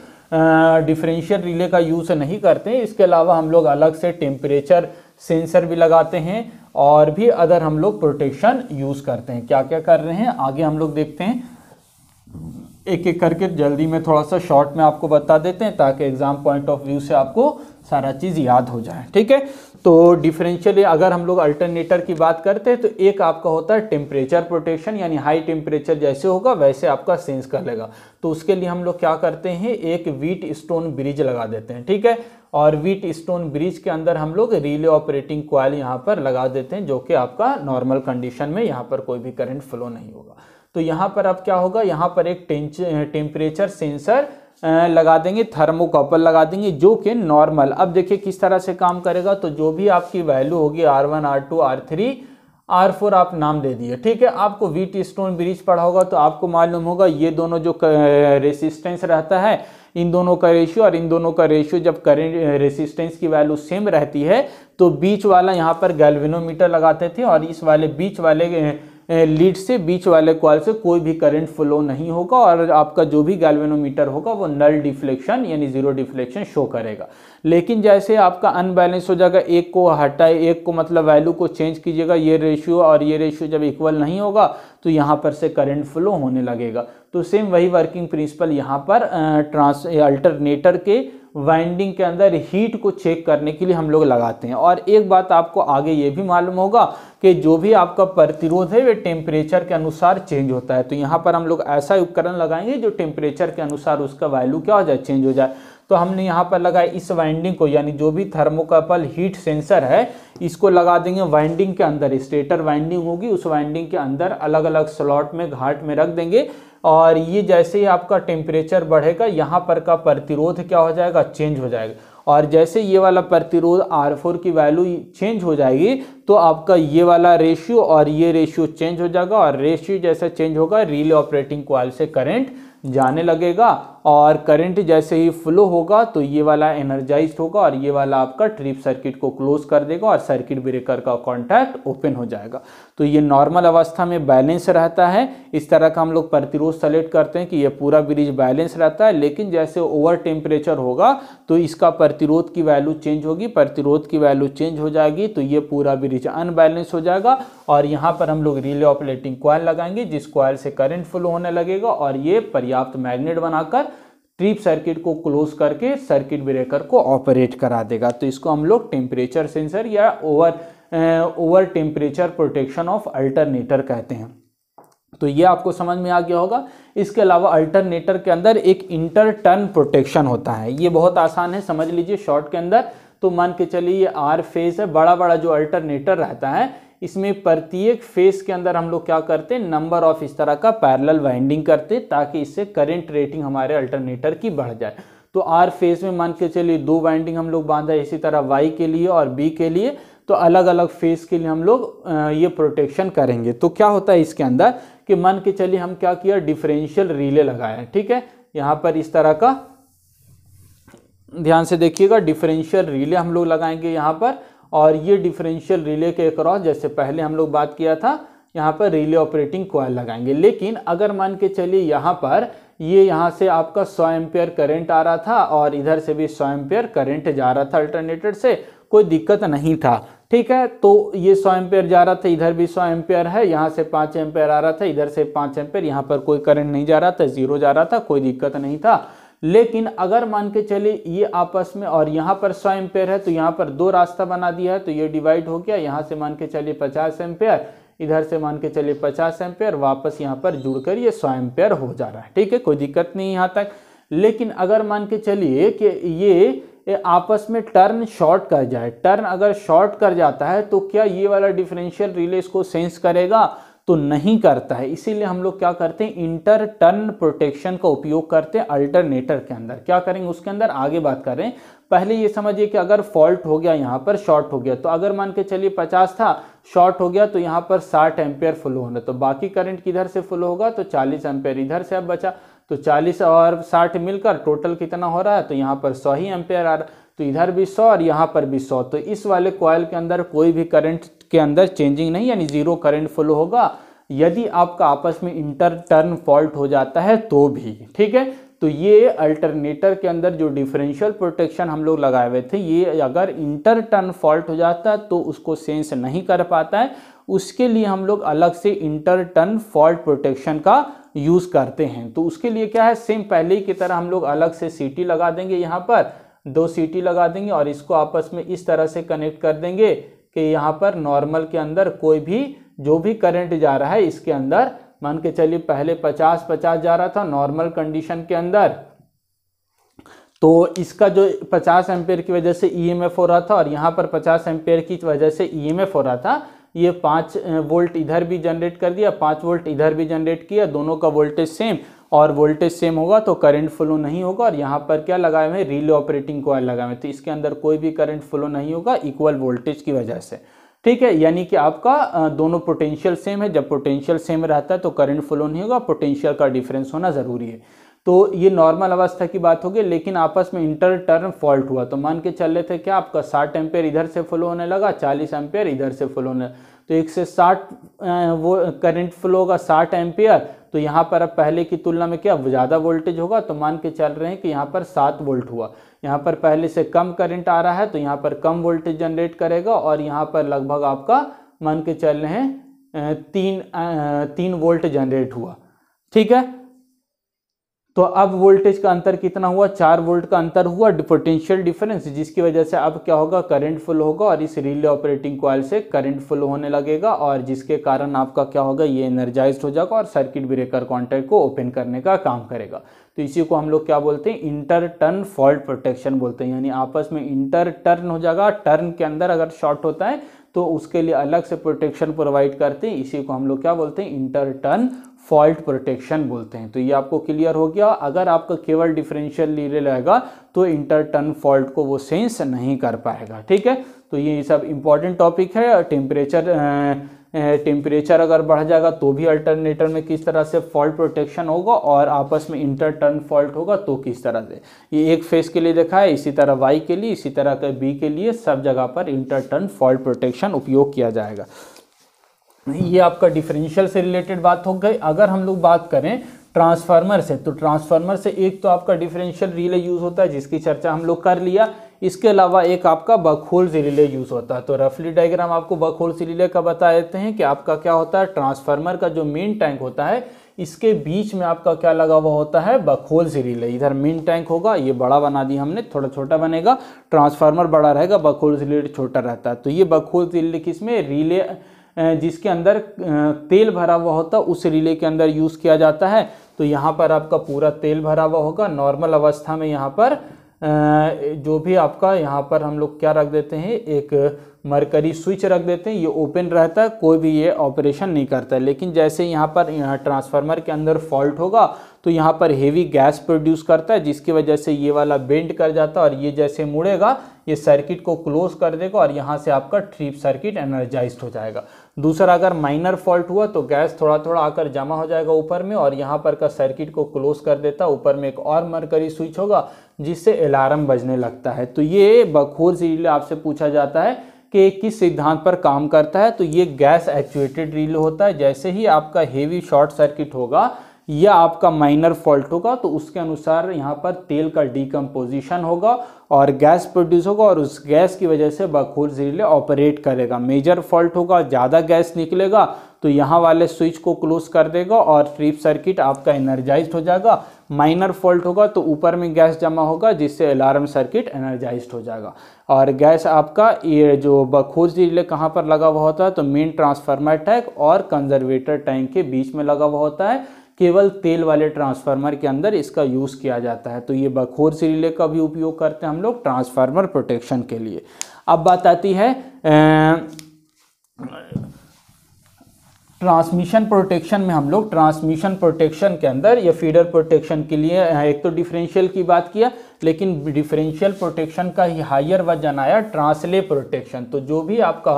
डिफरेंशियल रिले का यूज़ नहीं करते हैं इसके अलावा हम लोग अलग से टेम्परेचर सेंसर भी लगाते हैं और भी अदर हम लोग प्रोटेक्शन यूज़ करते हैं क्या क्या कर रहे हैं आगे हम लोग देखते हैं एक एक करके जल्दी में थोड़ा सा शॉर्ट में आपको बता देते हैं ताकि एग्ज़ाम पॉइंट ऑफ व्यू से आपको सारा चीज़ याद हो जाए ठीक है तो डिफरेंशियल अगर हम लोग अल्टरनेटर की बात करते हैं तो एक आपका होता है टेम्परेचर प्रोटेक्शन यानी हाई टेम्परेचर जैसे होगा वैसे आपका सेंस कर लेगा तो उसके लिए हम लोग क्या करते हैं एक वीट स्टोन ब्रिज लगा देते हैं ठीक है और वीट स्टोन ब्रिज के अंदर हम लोग रिले ऑपरेटिंग क्वाइल यहाँ पर लगा देते हैं जो कि आपका नॉर्मल कंडीशन में यहाँ पर कोई भी करंट फ्लो नहीं होगा तो यहाँ पर अब क्या होगा यहाँ पर एक टेम्परेचर सेंसर लगा देंगे थर्मोकॉपल लगा देंगे जो कि नॉर्मल अब देखिए किस तरह से काम करेगा तो जो भी आपकी वैल्यू होगी R one R two R three R four आप नाम दे दिए ठीक है आपको वीट स्टोन ब्रिज पढ़ा होगा तो आपको मालूम होगा ये दोनों जो रेसिस्टेंस रहता है इन दोनों का रेशियो और इन दोनों का रेशियो जब करेंट रेसिस्टेंस की वैल्यू सेम रहती है तो बीच वाला यहाँ पर गैल्विनोमीटर लगाते थे और इस वाले बीच वाले लीड से बीच वाले कॉल से कोई भी करंट फ्लो नहीं होगा और आपका जो भी गैल्वेनोमीटर होगा वो नल डिफ्लेक्शन यानी जीरो डिफ्लेक्शन शो करेगा लेकिन जैसे आपका अनबैलेंस हो जाएगा एक को हटाए एक को मतलब वैल्यू को चेंज कीजिएगा ये रेशियो और ये रेशियो जब इक्वल नहीं होगा तो यहाँ पर से करंट फ्लो होने लगेगा तो सेम वही वर्किंग प्रिंसिपल यहाँ पर ट्रांस अल्टरनेटर के वाइंडिंग के अंदर हीट को चेक करने के लिए हम लोग लगाते हैं और एक बात आपको आगे ये भी मालूम होगा कि जो भी आपका प्रतिरोध है वे टेम्परेचर के अनुसार चेंज होता है तो यहाँ पर हम लोग ऐसा उपकरण लगाएंगे जो टेम्परेचर के अनुसार उसका वैल्यू क्या हो जाए चेंज हो जाए तो हमने यहाँ पर लगाया इस वाइंडिंग को यानी जो भी थर्मोकपल हीट सेंसर है इसको लगा देंगे वाइंडिंग के अंदर स्टेटर वाइंडिंग होगी उस वाइंडिंग के अंदर अलग अलग स्लॉट में घाट में रख देंगे और ये जैसे ही आपका टेम्परेचर बढ़ेगा यहाँ पर का प्रतिरोध क्या हो जाएगा चेंज हो जाएगा और जैसे ये वाला प्रतिरोध R4 की वैल्यू चेंज हो जाएगी तो आपका ये वाला रेशियो और ये रेशियो चेंज हो जाएगा और रेशियो जैसा चेंज होगा रिले ऑपरेटिंग क्वाल से करंट जाने लगेगा और करंट जैसे ही फ्लो होगा तो ये वाला एनर्जाइज होगा और ये वाला आपका ट्रिप सर्किट को क्लोज कर देगा और सर्किट ब्रेकर का कॉन्टैक्ट ओपन हो जाएगा तो ये नॉर्मल अवस्था में बैलेंस रहता है इस तरह का हम लोग प्रतिरोध सेलेक्ट करते हैं कि ये पूरा ब्रिज बैलेंस रहता है लेकिन जैसे ओवर टेम्परेचर होगा तो इसका प्रतिरोध की वैल्यू चेंज होगी प्रतिरोध की वैल्यू चेंज हो जाएगी तो ये पूरा ब्रिज अनबैलेंस हो जाएगा और यहाँ पर हम लोग रिले ऑपरेटिंग कॉयल लगाएंगे जिस कॉयल से करंट फ्लो होने लगेगा और ये पर्याप्त मैग्नेट बनाकर ट्रिप सर्किट को क्लोज करके सर्किट ब्रेकर को ऑपरेट करा देगा तो इसको हम लोग टेम्परेचर सेंसर या over over temperature protection of alternator कहते हैं तो ये आपको समझ में आ गया होगा इसके अलावा अल्टरनेटर के अंदर एक इंटर टर्न प्रोटेक्शन होता है ये बहुत आसान है समझ लीजिए शॉर्ट के अंदर तो मान के चलिए ये आर फेज है बड़ा बड़ा जो अल्टरनेटर रहता है इसमें प्रत्येक फेस के अंदर हम लोग क्या करते हैं नंबर ऑफ इस तरह का पैरेलल वाइंडिंग करते हैं ताकि इससे करंट रेटिंग हमारे अल्टरनेटर की बढ़ जाए तो आर फेज में मान के चलिए दो वाइंडिंग हम लोग बांधा इसी तरह वाई के लिए और बी के लिए तो अलग अलग फेज के लिए हम लोग ये प्रोटेक्शन करेंगे तो क्या होता है इसके अंदर कि मान के चलिए हम क्या किया डिफरेंशियल रिले लगाया ठीक है यहाँ पर इस तरह का ध्यान से देखिएगा डिफरेंशियल रिले हम लोग लगाएंगे यहाँ पर और ये डिफरेंशियल रिले के क्रॉस जैसे पहले हम लोग बात किया था यहाँ पर रिले ऑपरेटिंग कॉयल लगाएंगे लेकिन अगर मान के चलिए यहाँ पर ये यहाँ से आपका 100 एम्पेयर करंट आ रहा था और इधर से भी 100 एम्पेयर करंट जा रहा था अल्टरनेटर से कोई दिक्कत नहीं था ठीक है तो ये 100 एम्पेयर जा रहा था इधर भी 100 एम्पेयर है यहाँ से 5 एम्पेयर आ रहा था इधर से 5 एम्पेयर यहाँ पर कोई करंट नहीं जा रहा था जीरो जा रहा था कोई दिक्कत नहीं था लेकिन अगर मान के चले ये आपस में और यहाँ पर सौ एम्पेयर है तो यहाँ पर दो रास्ता बना दिया है तो ये डिवाइड हो गया यहाँ से मान के चलिए पचास एम्पेयर इधर से मान के चलिए पचास एम्पेयर वापस यहाँ पर जुड़कर ये सौ एम्पेयर हो जा रहा है ठीक है कोई दिक्कत नहीं यहाँ तक लेकिन अगर मान के चलिए कि ये आपस में टर्न शॉर्ट कर जाए टर्न अगर शॉर्ट कर जाता है तो क्या ये वाला डिफरेंशियल रिले इसको सेंस करेगा तो नहीं करता है इसीलिए हम लोग क्या करते हैं इंटर टर्न प्रोटेक्शन का उपयोग करते हैं अल्टरनेटर के अंदर क्या करेंगे उसके अंदर आगे बात करें पहले ये समझिए कि अगर फॉल्ट हो गया यहाँ पर शॉर्ट हो गया तो अगर मान के चलिए 50 था शॉर्ट हो गया तो यहाँ पर 60 एम्पेयर फ्लो होना तो बाकी करंट किधर से फ्लो होगा तो 40 एम्पेयर इधर से अब बचा तो 40 और 60 मिलकर टोटल कितना हो रहा है तो यहाँ पर 100 ही एम्पेयर आ रहा है तो इधर भी 100 और यहाँ पर भी 100 तो इस वाले कॉयल के अंदर कोई भी करंट के अंदर चेंजिंग नहीं यानी जीरो करंट फ्लो होगा यदि आपका आपस में इंटर टर्न फॉल्ट हो जाता है तो भी ठीक है तो ये अल्टरनेटर के अंदर जो डिफरेंशियल प्रोटेक्शन हम लोग लगाए हुए थे ये अगर इंटर टर्न फॉल्ट हो जाता है तो उसको सेंस नहीं कर पाता है उसके लिए हम लोग अलग से इंटर टर्न फॉल्ट प्रोटेक्शन का यूज़ करते हैं तो उसके लिए क्या है सेम पहले की तरह हम लोग अलग से सीटी लगा देंगे यहाँ पर दो सीटी लगा देंगे और इसको आपस में इस तरह से कनेक्ट कर देंगे कि यहाँ पर नॉर्मल के अंदर कोई भी जो भी करंट जा रहा है इसके अंदर मान के चलिए पहले पचास पचास जा रहा था नॉर्मल कंडीशन के अंदर तो इसका जो 50 एम्पेयर की वजह से ई e हो रहा था और यहाँ पर 50 एम्पेयर की वजह से ई e हो रहा था ये पाँच वोल्ट इधर भी जनरेट कर दिया पाँच वोल्ट इधर भी जनरेट किया दोनों का वोल्टेज सेम और वोल्टेज सेम होगा तो करंट फ्लो नहीं होगा और यहाँ पर क्या लगाए हुए रिले ऑपरेटिंग कॉयल लगाए हुए तो इसके अंदर कोई भी करंट फ्लो नहीं होगा इक्वल वोल्टेज की वजह से ठीक है यानी कि आपका दोनों पोटेंशियल सेम है जब पोटेंशियल सेम रहता है तो करंट फ्लो नहीं होगा पोटेंशियल का डिफरेंस होना ज़रूरी है तो ये नॉर्मल अवस्था की बात होगी लेकिन आपस में इंटर टर्न फॉल्ट हुआ तो मान के चल रहे थे क्या आपका 60 एम्पेयर इधर से फ्लो होने लगा 40 एम्पेयर इधर से फ्लो होने लगा तो एक से 60 वो करंट फ्लो होगा 60 एम्पेयर तो यहाँ पर अब पहले की तुलना में क्या ज़्यादा वोल्टेज होगा तो मान के चल रहे हैं कि यहाँ पर सात वोल्ट हुआ यहाँ पर पहले से कम करंट आ रहा है तो यहाँ पर कम वोल्टेज जनरेट करेगा और यहाँ पर लगभग आपका मान के चल रहे हैं तीन तीन वोल्ट जनरेट हुआ ठीक है तो अब वोल्टेज का अंतर कितना हुआ चार वोल्ट का अंतर हुआ पोटेंशियल डिफरेंस जिसकी वजह से अब क्या होगा करंट फुल होगा और इस रिले ऑपरेटिंग कॉल से करंट फुल होने लगेगा और जिसके कारण आपका क्या होगा ये एनर्जाइज हो जाएगा और सर्किट ब्रेकर कॉन्टैक्ट को ओपन करने का काम करेगा तो इसी को हम लोग क्या बोलते हैं इंटर टर्न फॉल्ट प्रोटेक्शन बोलते हैं यानी आपस में इंटर टर्न हो जाएगा टर्न के अंदर अगर शॉर्ट होता है तो उसके लिए अलग से प्रोटेक्शन प्रोवाइड करते हैं इसी को हम लोग क्या बोलते हैं इंटर टर्न फॉल्ट प्रोटेक्शन बोलते हैं तो ये आपको क्लियर हो गया अगर आपका केवल डिफरेंशियल लीले रहेगा तो इंटर टर्न फॉल्ट को वो सेंस नहीं कर पाएगा ठीक है तो ये सब इंपॉर्टेंट टॉपिक है टेम्परेचर टेम्परेचर अगर बढ़ जाएगा तो भी अल्टरनेटर में किस तरह से फॉल्ट प्रोटेक्शन होगा और आपस में इंटर टर्न फॉल्ट होगा तो किस तरह से ये एक फेस के लिए देखा है इसी तरह वाई के लिए इसी तरह के बी के लिए सब जगह पर इंटर टर्न फॉल्ट प्रोटेक्शन उपयोग किया जाएगा ये आपका डिफरेंशियल से रिलेटेड बात हो गई अगर हम लोग बात करें ट्रांसफार्मर से तो ट्रांसफार्मर से एक तो आपका डिफरेंशियल रिले यूज़ होता है जिसकी चर्चा हम लोग कर लिया इसके अलावा एक आपका बखोल से रिले यूज़ होता है तो रफली डायग्राम आपको बखोल से रिले का बता देते हैं कि आपका क्या होता है ट्रांसफार्मर का जो मेन टैंक होता है इसके बीच में आपका क्या लगा हुआ होता है बखोल से रिले इधर मेन टैंक होगा ये बड़ा बना दिया हमने थोड़ा छोटा बनेगा ट्रांसफार्मर बड़ा रहेगा बखोल से रिले छोटा रहता है तो ये बखोल से रिले किसमें रिले जिसके अंदर तेल भरा हुआ होता है उस रिले के अंदर यूज़ किया जाता है तो यहाँ पर आपका पूरा तेल भरा हुआ होगा नॉर्मल अवस्था में यहाँ पर जो भी आपका यहाँ पर हम लोग क्या रख देते हैं एक मरकरी स्विच रख देते हैं ये ओपन रहता है कोई भी ये ऑपरेशन नहीं करता है लेकिन जैसे यहाँ पर यहाँ ट्रांसफार्मर के अंदर फॉल्ट होगा तो यहाँ पर हेवी गैस प्रोड्यूस करता है जिसकी वजह से ये वाला बेंड कर जाता है और ये जैसे मुड़ेगा ये सर्किट को क्लोज कर देगा और यहाँ से आपका ट्रिप सर्किट एनर्जाइज हो जाएगा दूसरा अगर माइनर फॉल्ट हुआ तो गैस थोड़ा थोड़ा आकर जमा हो जाएगा ऊपर में और यहाँ पर का सर्किट को क्लोज कर देता ऊपर में एक और मरकरी स्विच होगा जिससे अलार्म बजने लगता है तो ये बखोर रिले आपसे पूछा जाता है कि किस सिद्धांत पर काम करता है तो ये गैस एक्चुएटेड रिले होता है जैसे ही आपका हेवी शॉर्ट सर्किट होगा या आपका माइनर फॉल्ट होगा तो उसके अनुसार यहाँ पर तेल का डिकम्पोजिशन होगा और गैस प्रोड्यूस होगा और उस गैस की वजह से बखूर ज़िले ऑपरेट करेगा मेजर फॉल्ट होगा ज़्यादा गैस निकलेगा तो यहाँ वाले स्विच को क्लोज कर देगा और फ्रीप सर्किट आपका एनर्जाइज हो जाएगा माइनर फॉल्ट होगा तो ऊपर में गैस जमा होगा जिससे अलार्म सर्किट एनर्जाइज हो जाएगा और गैस आपका ये जो बखूर जिले कहाँ पर लगा हुआ होता है तो मेन ट्रांसफार्मर टैंक और कंजर्वेटर टैंक के बीच में लगा हुआ होता है केवल तेल वाले ट्रांसफार्मर के अंदर इसका यूज़ किया जाता है तो ये बखोर से रिले का भी उपयोग करते हैं हम लोग ट्रांसफार्मर प्रोटेक्शन के लिए अब बात आती है ट्रांसमिशन प्रोटेक्शन में हम लोग ट्रांसमिशन प्रोटेक्शन के अंदर या फीडर प्रोटेक्शन के लिए एक तो डिफरेंशियल की बात किया लेकिन डिफरेंशियल प्रोटेक्शन का ही हायर वजन आया ट्रांसले प्रोटेक्शन तो जो भी आपका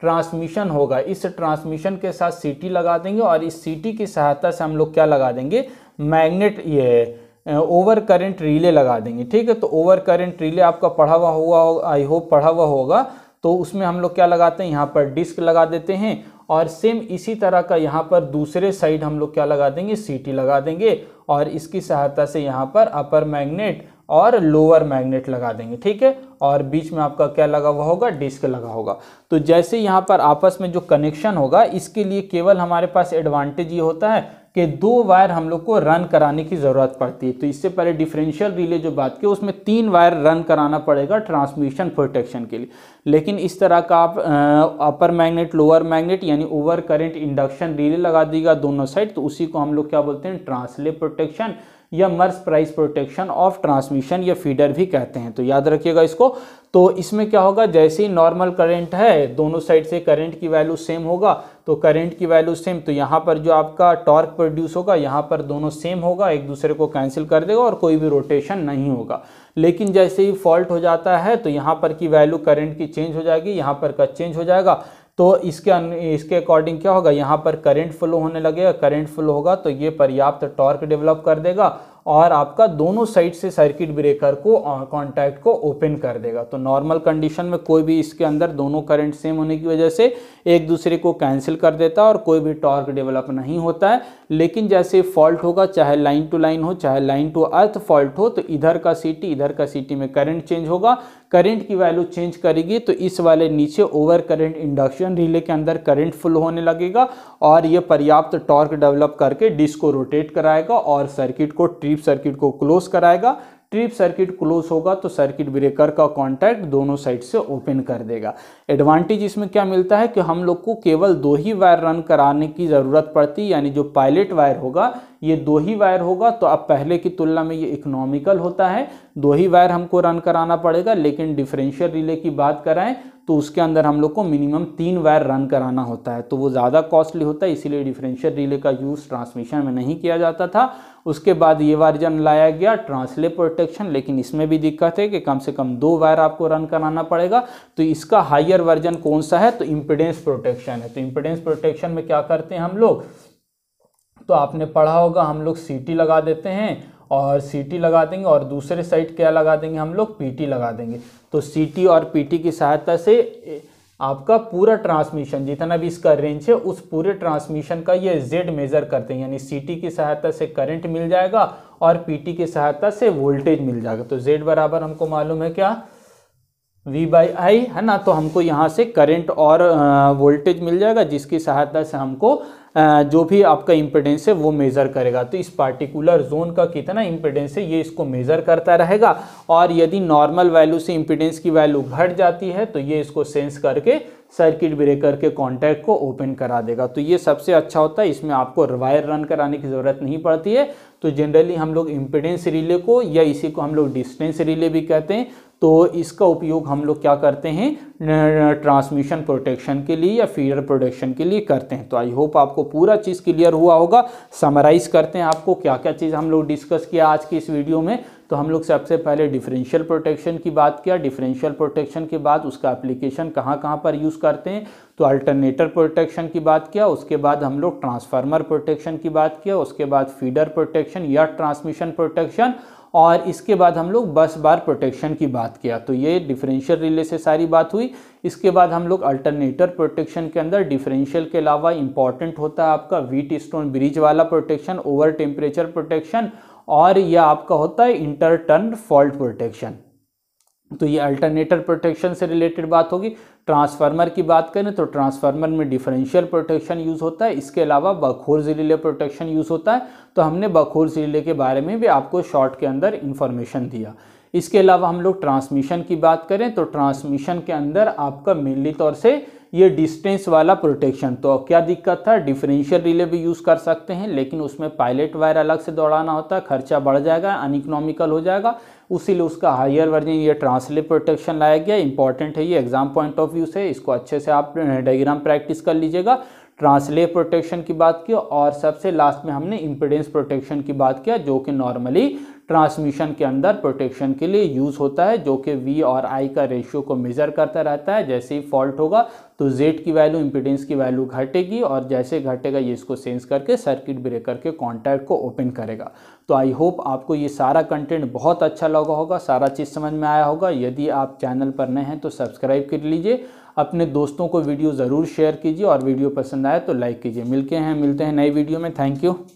ट्रांसमिशन होगा इस ट्रांसमिशन के साथ सीटी लगा देंगे और इस सीटी की सहायता से हम लोग क्या लगा देंगे मैग्नेट ये ओवर करेंट रिले लगा देंगे ठीक है तो ओवर करेंट रिले आपका पढ़ा हुआ हुआ आई होप पढ़ा हुआ होगा तो उसमें हम लोग क्या लगाते हैं यहाँ पर डिस्क लगा देते हैं और सेम इसी तरह का यहाँ पर दूसरे साइड हम लोग क्या लगा देंगे सीटी लगा देंगे और इसकी सहायता से यहाँ पर अपर मैग्नेट और लोअर मैग्नेट लगा देंगे ठीक है और बीच में आपका क्या लगा हुआ होगा डिस्क लगा होगा तो जैसे यहाँ पर आपस में जो कनेक्शन होगा इसके लिए केवल हमारे पास एडवांटेज ये होता है कि दो वायर हम लोग को रन कराने की ज़रूरत पड़ती है तो इससे पहले डिफरेंशियल रिले जो बात की उसमें तीन वायर रन कराना पड़ेगा ट्रांसमिशन प्रोटेक्शन के लिए लेकिन इस तरह का आप अपर मैग्नेट लोअर मैग्नेट यानी ओवर करेंट इंडक्शन रिले लगा देगा दोनों साइड तो उसी को हम लोग क्या बोलते हैं ट्रांसले प्रोटेक्शन या Merz Price protection of transmission या फीडर भी कहते हैं तो याद रखिएगा इसको तो इसमें क्या होगा जैसे ही नॉर्मल करंट है दोनों साइड से करंट की वैल्यू सेम होगा तो करंट की वैल्यू सेम तो यहाँ पर जो आपका टॉर्क प्रोड्यूस होगा यहाँ पर दोनों सेम होगा एक दूसरे को कैंसिल कर देगा और कोई भी रोटेशन नहीं होगा लेकिन जैसे ही फॉल्ट हो जाता है तो यहाँ पर की वैल्यू करंट की चेंज हो जाएगी यहाँ पर का चेंज हो जाएगा तो इसके इसके अकॉर्डिंग क्या होगा यहाँ पर करंट फ्लो होने लगेगा करंट फ्लो होगा तो ये पर्याप्त टॉर्क डेवलप कर देगा और आपका दोनों साइड से सर्किट ब्रेकर को कॉन्टैक्ट को ओपन कर देगा तो नॉर्मल कंडीशन में कोई भी इसके अंदर दोनों करंट सेम होने की वजह से एक दूसरे को कैंसिल कर देता है और कोई भी टॉर्क डेवलप नहीं होता है लेकिन जैसे फॉल्ट होगा चाहे लाइन टू लाइन हो चाहे लाइन टू अर्थ फॉल्ट हो तो इधर का सिटी इधर का सिटी में करंट चेंज होगा करंट की वैल्यू चेंज करेगी तो इस वाले नीचे ओवर करंट इंडक्शन रिले के अंदर करंट फुल होने लगेगा और यह पर्याप्त टॉर्क डेवलप करके डिस्क को रोटेट कराएगा और सर्किट को ट्री ट्रिप सर्किट को क्लोज कराएगा ट्रिप सर्किट क्लोज होगा तो सर्किट ब्रेकर का कांटेक्ट दोनों साइड से ओपन कर देगा एडवांटेज इसमें क्या मिलता है कि हम लोग को केवल दो ही वायर रन कराने की ज़रूरत पड़ती यानी जो पायलट वायर होगा ये दो ही वायर होगा तो अब पहले की तुलना में ये इकोनॉमिकल होता है दो ही वायर हमको रन कराना पड़ेगा लेकिन डिफरेंशियल रिले की बात कराएं तो उसके अंदर हम लोग को मिनिमम तीन वायर रन कराना होता है तो वो ज़्यादा कॉस्टली होता है इसीलिए डिफरेंशियल रिले का यूज़ ट्रांसमिशन में नहीं किया जाता था उसके बाद ये वर्जन लाया गया ट्रांसले प्रोटेक्शन लेकिन इसमें भी दिक्कत है कि कम से कम दो वायर आपको रन कराना पड़ेगा तो इसका हाइयर वर्जन कौन सा है तो इम्पिडेंस प्रोटेक्शन है तो इम्पिडेंस प्रोटेक्शन में क्या करते हैं हम लोग तो आपने पढ़ा होगा हम लोग सी लगा देते हैं और सी लगा देंगे और दूसरे साइड क्या लगा देंगे हम लोग पी लगा देंगे तो सी और पी की सहायता से आपका पूरा ट्रांसमिशन जितना भी इसका रेंज है उस पूरे ट्रांसमिशन का ये जेड मेजर करते हैं यानी सीटी की सहायता से करंट मिल जाएगा और पीटी की सहायता से वोल्टेज मिल जाएगा तो जेड बराबर हमको मालूम है क्या वी बाई आई है ना तो हमको यहाँ से करंट और वोल्टेज मिल जाएगा जिसकी सहायता से हमको जो भी आपका इम्पिडेंस है वो मेज़र करेगा तो इस पार्टिकुलर जोन का कितना इम्पिडेंस है ये इसको मेज़र करता रहेगा और यदि नॉर्मल वैल्यू से इम्पिडेंस की वैल्यू घट जाती है तो ये इसको सेंस करके सर्किट ब्रेकर के कॉन्टैक्ट को ओपन करा देगा तो ये सबसे अच्छा होता है इसमें आपको वायर रन कराने की ज़रूरत नहीं पड़ती है तो जनरली हम लोग इम्पिडेंस रिले को या इसी को हम लोग डिस्टेंस रिले भी कहते हैं तो इसका उपयोग हम लोग क्या करते हैं ट्रांसमिशन प्रोटेक्शन के लिए या फीडर प्रोटेक्शन के लिए करते हैं तो आई होप आपको पूरा चीज़ क्लियर हुआ होगा समराइज़ करते हैं आपको क्या क्या चीज़ हम लोग डिस्कस किया आज की इस वीडियो में तो हम लोग सबसे पहले डिफरेंशियल प्रोटेक्शन की बात किया डिफरेंशियल प्रोटेक्शन के बाद उसका एप्लीकेशन कहाँ कहाँ पर यूज़ करते हैं तो अल्टरनेटर प्रोटेक्शन की बात किया उसके बाद हम लोग ट्रांसफार्मर प्रोटेक्शन की बात किया उसके बाद फीडर प्रोटेक्शन या ट्रांसमिशन प्रोटेक्शन और इसके बाद हम लोग बस बार प्रोटेक्शन की बात किया तो ये डिफरेंशियल रिले से सारी बात हुई इसके बाद हम लोग अल्टरनेटर प्रोटेक्शन के अंदर डिफरेंशियल के अलावा इंपॉर्टेंट होता है आपका व्हीट स्टोन ब्रिज वाला प्रोटेक्शन ओवर टेम्परेचर प्रोटेक्शन और यह आपका होता है इंटरटर्न फॉल्ट प्रोटेक्शन तो ये अल्टरनेटर प्रोटेक्शन से रिलेटेड बात होगी ट्रांसफार्मर की बात करें तो ट्रांसफार्मर में डिफरेंशियल प्रोटेक्शन यूज़ होता है इसके अलावा बखोर्ज रिले प्रोटेक्शन यूज़ होता है तो हमने बखोर्ज रिले के बारे में भी आपको शॉर्ट के अंदर इन्फॉर्मेशन दिया इसके अलावा हम लोग ट्रांसमिशन की बात करें तो ट्रांसमिशन के अंदर आपका मेनली तौर से ये डिस्टेंस वाला प्रोटेक्शन तो क्या दिक्कत था डिफरेंशियल रिले भी यूज़ कर सकते हैं लेकिन उसमें पायलट वायर अलग से दौड़ाना होता है खर्चा बढ़ जाएगा अनइकोनॉमिकल हो जाएगा उसीलिए उसका हायर वर्जन ये ट्रांसलेट प्रोटेक्शन लाया गया इंपॉर्टेंट है ये एग्जाम पॉइंट ऑफ व्यू से इसको अच्छे से आप डायग्राम प्रैक्टिस कर लीजिएगा ट्रांसलेट प्रोटेक्शन की बात की और सबसे लास्ट में हमने इम्पिडेंस प्रोटेक्शन की बात किया जो कि नॉर्मली ट्रांसमिशन के अंदर प्रोटेक्शन के लिए यूज़ होता है जो कि वी और आई का रेशियो को मेज़र करता रहता है जैसे ही फॉल्ट होगा तो जेड की वैल्यू इम्पिडेंस की वैल्यू घटेगी और जैसे घटेगा ये इसको सेंस करके सर्किट ब्रेकर के कॉन्टैक्ट को ओपन करेगा तो आई होप आपको ये सारा कंटेंट बहुत अच्छा लगा होगा सारा चीज़ समझ में आया होगा यदि आप चैनल पर नए हैं तो सब्सक्राइब कर लीजिए अपने दोस्तों को वीडियो ज़रूर शेयर कीजिए और वीडियो पसंद आए तो लाइक कीजिए मिलते हैं मिलते हैं नई वीडियो में थैंक यू